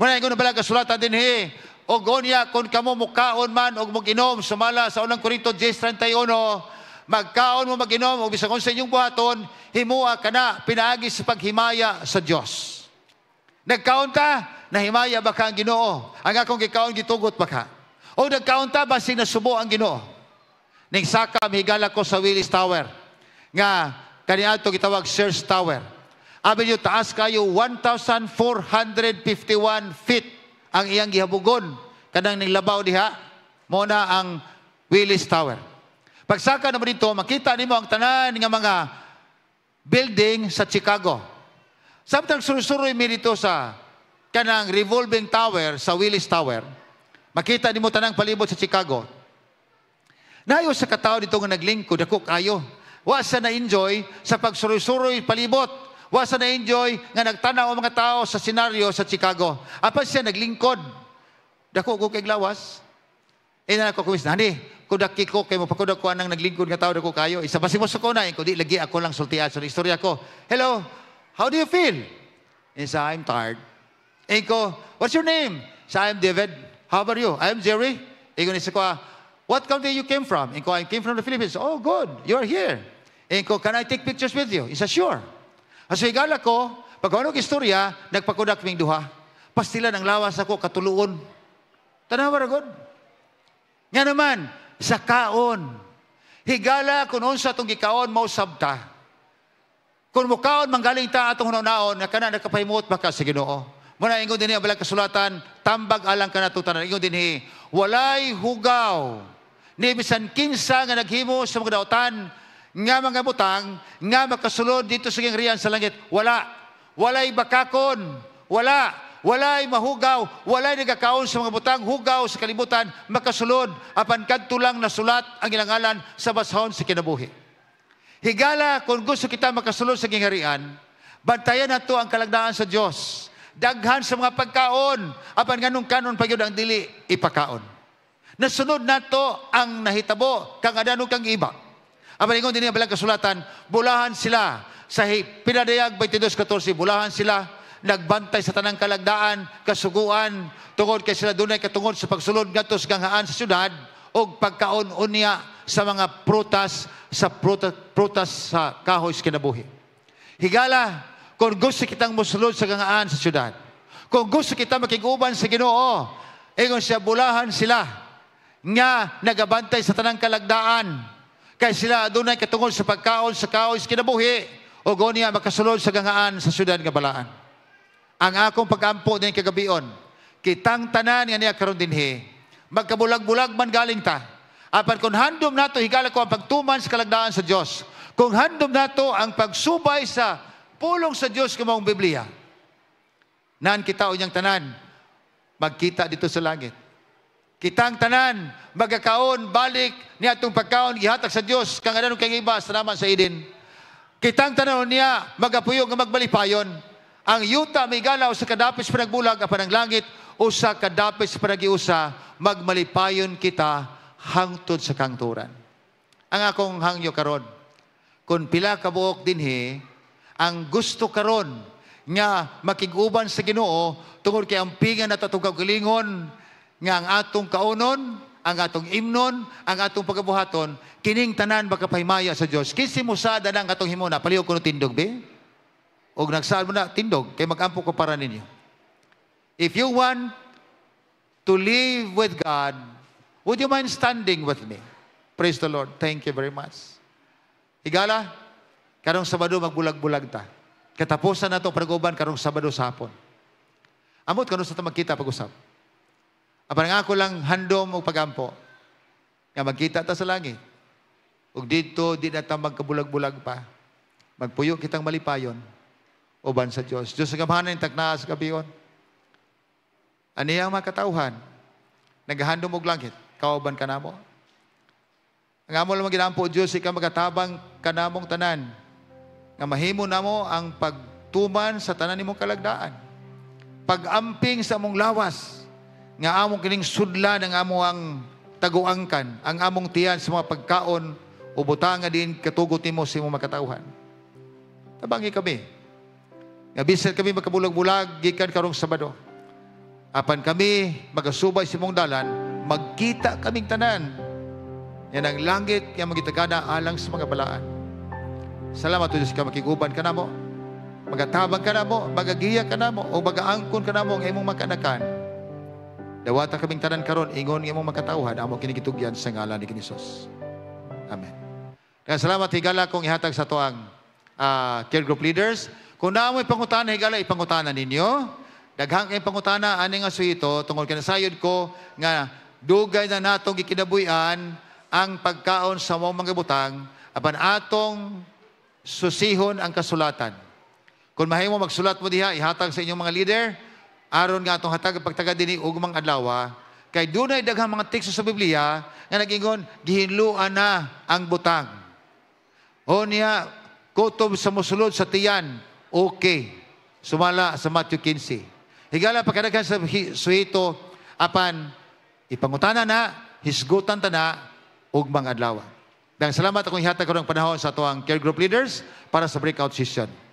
Muna ingon bala kasulatan dinhi og gonya kon kamo mukaon man og muginom sumala sa unang Korinto 10:31 magkaon mo maginom og bisan unsa inyong buhaton himua kana pinaagi sa paghimaya sa Dios. Nagkaon ka, himaya ba ka ang Ginoo? Ang akong gikaon gitugot ba ka? O nagkaon ta ba sinasubo ang Ginoo? Ning saka migala ko sa Willis Tower nga kaniadto gitawag Sears Tower. Abi niyo taas kayo 1451 feet ang iyang gihabugon kanang niglabaw diha mo na ang Willis Tower. Pagsaka naman dito, makita nimo ang tanan nga mga building sa Chicago. Samtang surusuroy mi dito sa kanang revolving tower sa Willis Tower, makita nimo tanang palibot sa Chicago. Nayo sa katao dito nga naglingkod ako kayo Wasa na-enjoy sa pagsuroy-suroy palibot. Wasa na-enjoy nga nagtanaw mga tao sa senaryo sa Chicago. Apa siya naglingkod. Dako ko kay glawas. Ina eh, ko kumis na ni. Kudaki ko kay mo pakudak ko anang naglingkod nga tao dako kayo. Isa basi mo sa ko na eh, kundi lagi ako lang sultihan sa istorya ko. Hello. How do you feel? Isa, eh, I'm tired. Iko, what's your name? Sa I'm David. How about you? I'm Jerry. Iko sa ko, what country you came from? Iko, I came from the Philippines. Oh, good. You are here. And ko, can I take pictures with you? He said, sure. As higala ko, pagkawano istorya, nagpakudak ming duha. Pastila ng lawas ako, katuluon. Tanaw Tanawa ragod. Nga naman, sa kaon. Higala kung unsa tong gikaon mo sabta. Kung mukaon manggaling ta atong naon nga kana nakapahimot baka sa Ginoo. Muna ingon dinhi abala kasulatan, tambag alang kana tutanan. Ingon dinhi, walay hugaw ni bisan kinsa nga naghimo sa mga dautan nga mga butang, nga makasulod dito sa riyan sa langit. Wala. Walay bakakon. Wala. Walay mahugaw. Walay nagakaon sa mga butang. Hugaw sa kalibutan. Makasulod. Apan kadto lang nasulat ang ilangalan sa basahon sa kinabuhi. Higala kung gusto kita makasulod sa gingharian, bantayan nato ang kalagdaan sa Dios. Daghan sa mga pagkaon, apan nganong kanon pagyud ang dili ipakaon. Nasunod nato ang nahitabo kang adano kang iba. Ang malingon din ang kasulatan, bulahan sila sa pinadayag 22.14, bulahan sila, nagbantay sa tanang kalagdaan, kasuguan, tungod kay sila dunay katungod sa pagsulod ngadto sa ganghaan sa syudad og pagkaon unya sa mga prutas sa prutas, prutas sa kahoy sa kinabuhi. Higala, kung gusto kitang musulod sa gangaan sa syudad, kung gusto kita makiguban sa ginoo, ingon siya bulahan sila nga nagabantay sa tanang kalagdaan, Kay sila adunay katungod sa pagkaon sa kaos kinabuhi o gonya makasulod sa gangaan sa syudad nga balaan. Ang akong pag-ampo din kagabion, kitang tanan nga niya karon dinhi, magkabulag-bulag man galing ta. Apan kung handom nato higala ko ang pagtuman sa kalagdaan sa Dios. Kung handom nato ang pagsubay sa pulong sa Dios nga ang Biblia. Nan kita unyang tanan, magkita dito sa langit Kitang tanan, magakaon, balik, ni atong pagkaon, gihatag sa Dios kang anong kang iba, salamat sa idin. Kitang tanan niya, magapuyog, magbalipayon. Ang yuta may galaw sa kadapis panagbulag, apan ang langit, o sa kadapis panagiusa, magmalipayon kita, hangtod sa kangturan. Ang akong hangyo karon, kun pila ka kabuok dinhi, ang gusto karon nga makiguban sa Ginoo tungod kay ang pingan natatugaw galingon nga ang atong kaunon, ang atong imnon, ang atong pagabuhaton, kining tanan makapahimaya sa Dios. Kinsi mo sa danang atong himuna, paliw ko no tindog be. Og nagsaad mo na tindog kay magampo ko para ninyo. If you want to live with God, would you mind standing with me? Praise the Lord. Thank you very much. Higala, karong Sabado magbulag-bulag ta. Katapusan na itong pag-uban karong Sabado sa hapon. Amot, kanon sa ito magkita pag-usap. Apan nga ako lang handom o pagampo. Nga magkita ta sa langit. Ug dito, di na ta magkabulag-bulag pa. Magpuyo kitang malipayon. Uban sa Dios. Dios sa gamhanan yung taknaas gabiyon. Ano yung mga katauhan? Naghahandom og langit. Kauban ka na mo. Ang amo lang ginampo, Dios ikaw magatabang kanamong tanan. Nga mahimo na mo ang pagtuman sa tanan nimong kalagdaan. Pagamping sa among lawas nga among kining sudla ng amo ang taguangkan, ang among tiyan sa mga pagkaon, o butanga din katugot nimo sa imong makatauhan. Tabangi kami. Nga bisan kami makabulag-bulag gikan karong Sabado. Apan kami magasubay sa imong dalan, magkita kaming tanan. Yan ang langit nga magitagana alang sa mga balaan. Salamat o Diyos ka makiguban ka namo. Magatabang ka mo, magagiya ka mo, o magaangkon ka mo ang imong makanakan Dawata kaming tanan karon ingon nga imong makatawhan amo kini gitugyan sa ngalan ni Kinisos. Amen. Kaya salamat higala kong ihatag sa tuang uh, care group leaders. Kung naamoy pangutana higala ipangutana ninyo. Daghang kay pangutana ani nga suhito tungod kay nasayod ko nga dugay na natong gikinabuyan ang pagkaon sa mao mga butang apan atong susihon ang kasulatan. Kung mahimo magsulat mo diha ihatag sa inyong mga leader, aron nga atong hatag pagtaga dinhi ugmang adlaw kay dunay daghang mga teksto sa Biblia nga nagingon ingon gihinluan na ang butang. O niya kutob sa musulod sa tiyan. Okay. Sumala sa Matthew 15. Higala pagkadaghan sa suhito apan ipangutana na hisgutan ta na ugmang adlaw. Dang salamat akong ihatag karong panahon sa atoang care group leaders para sa breakout session.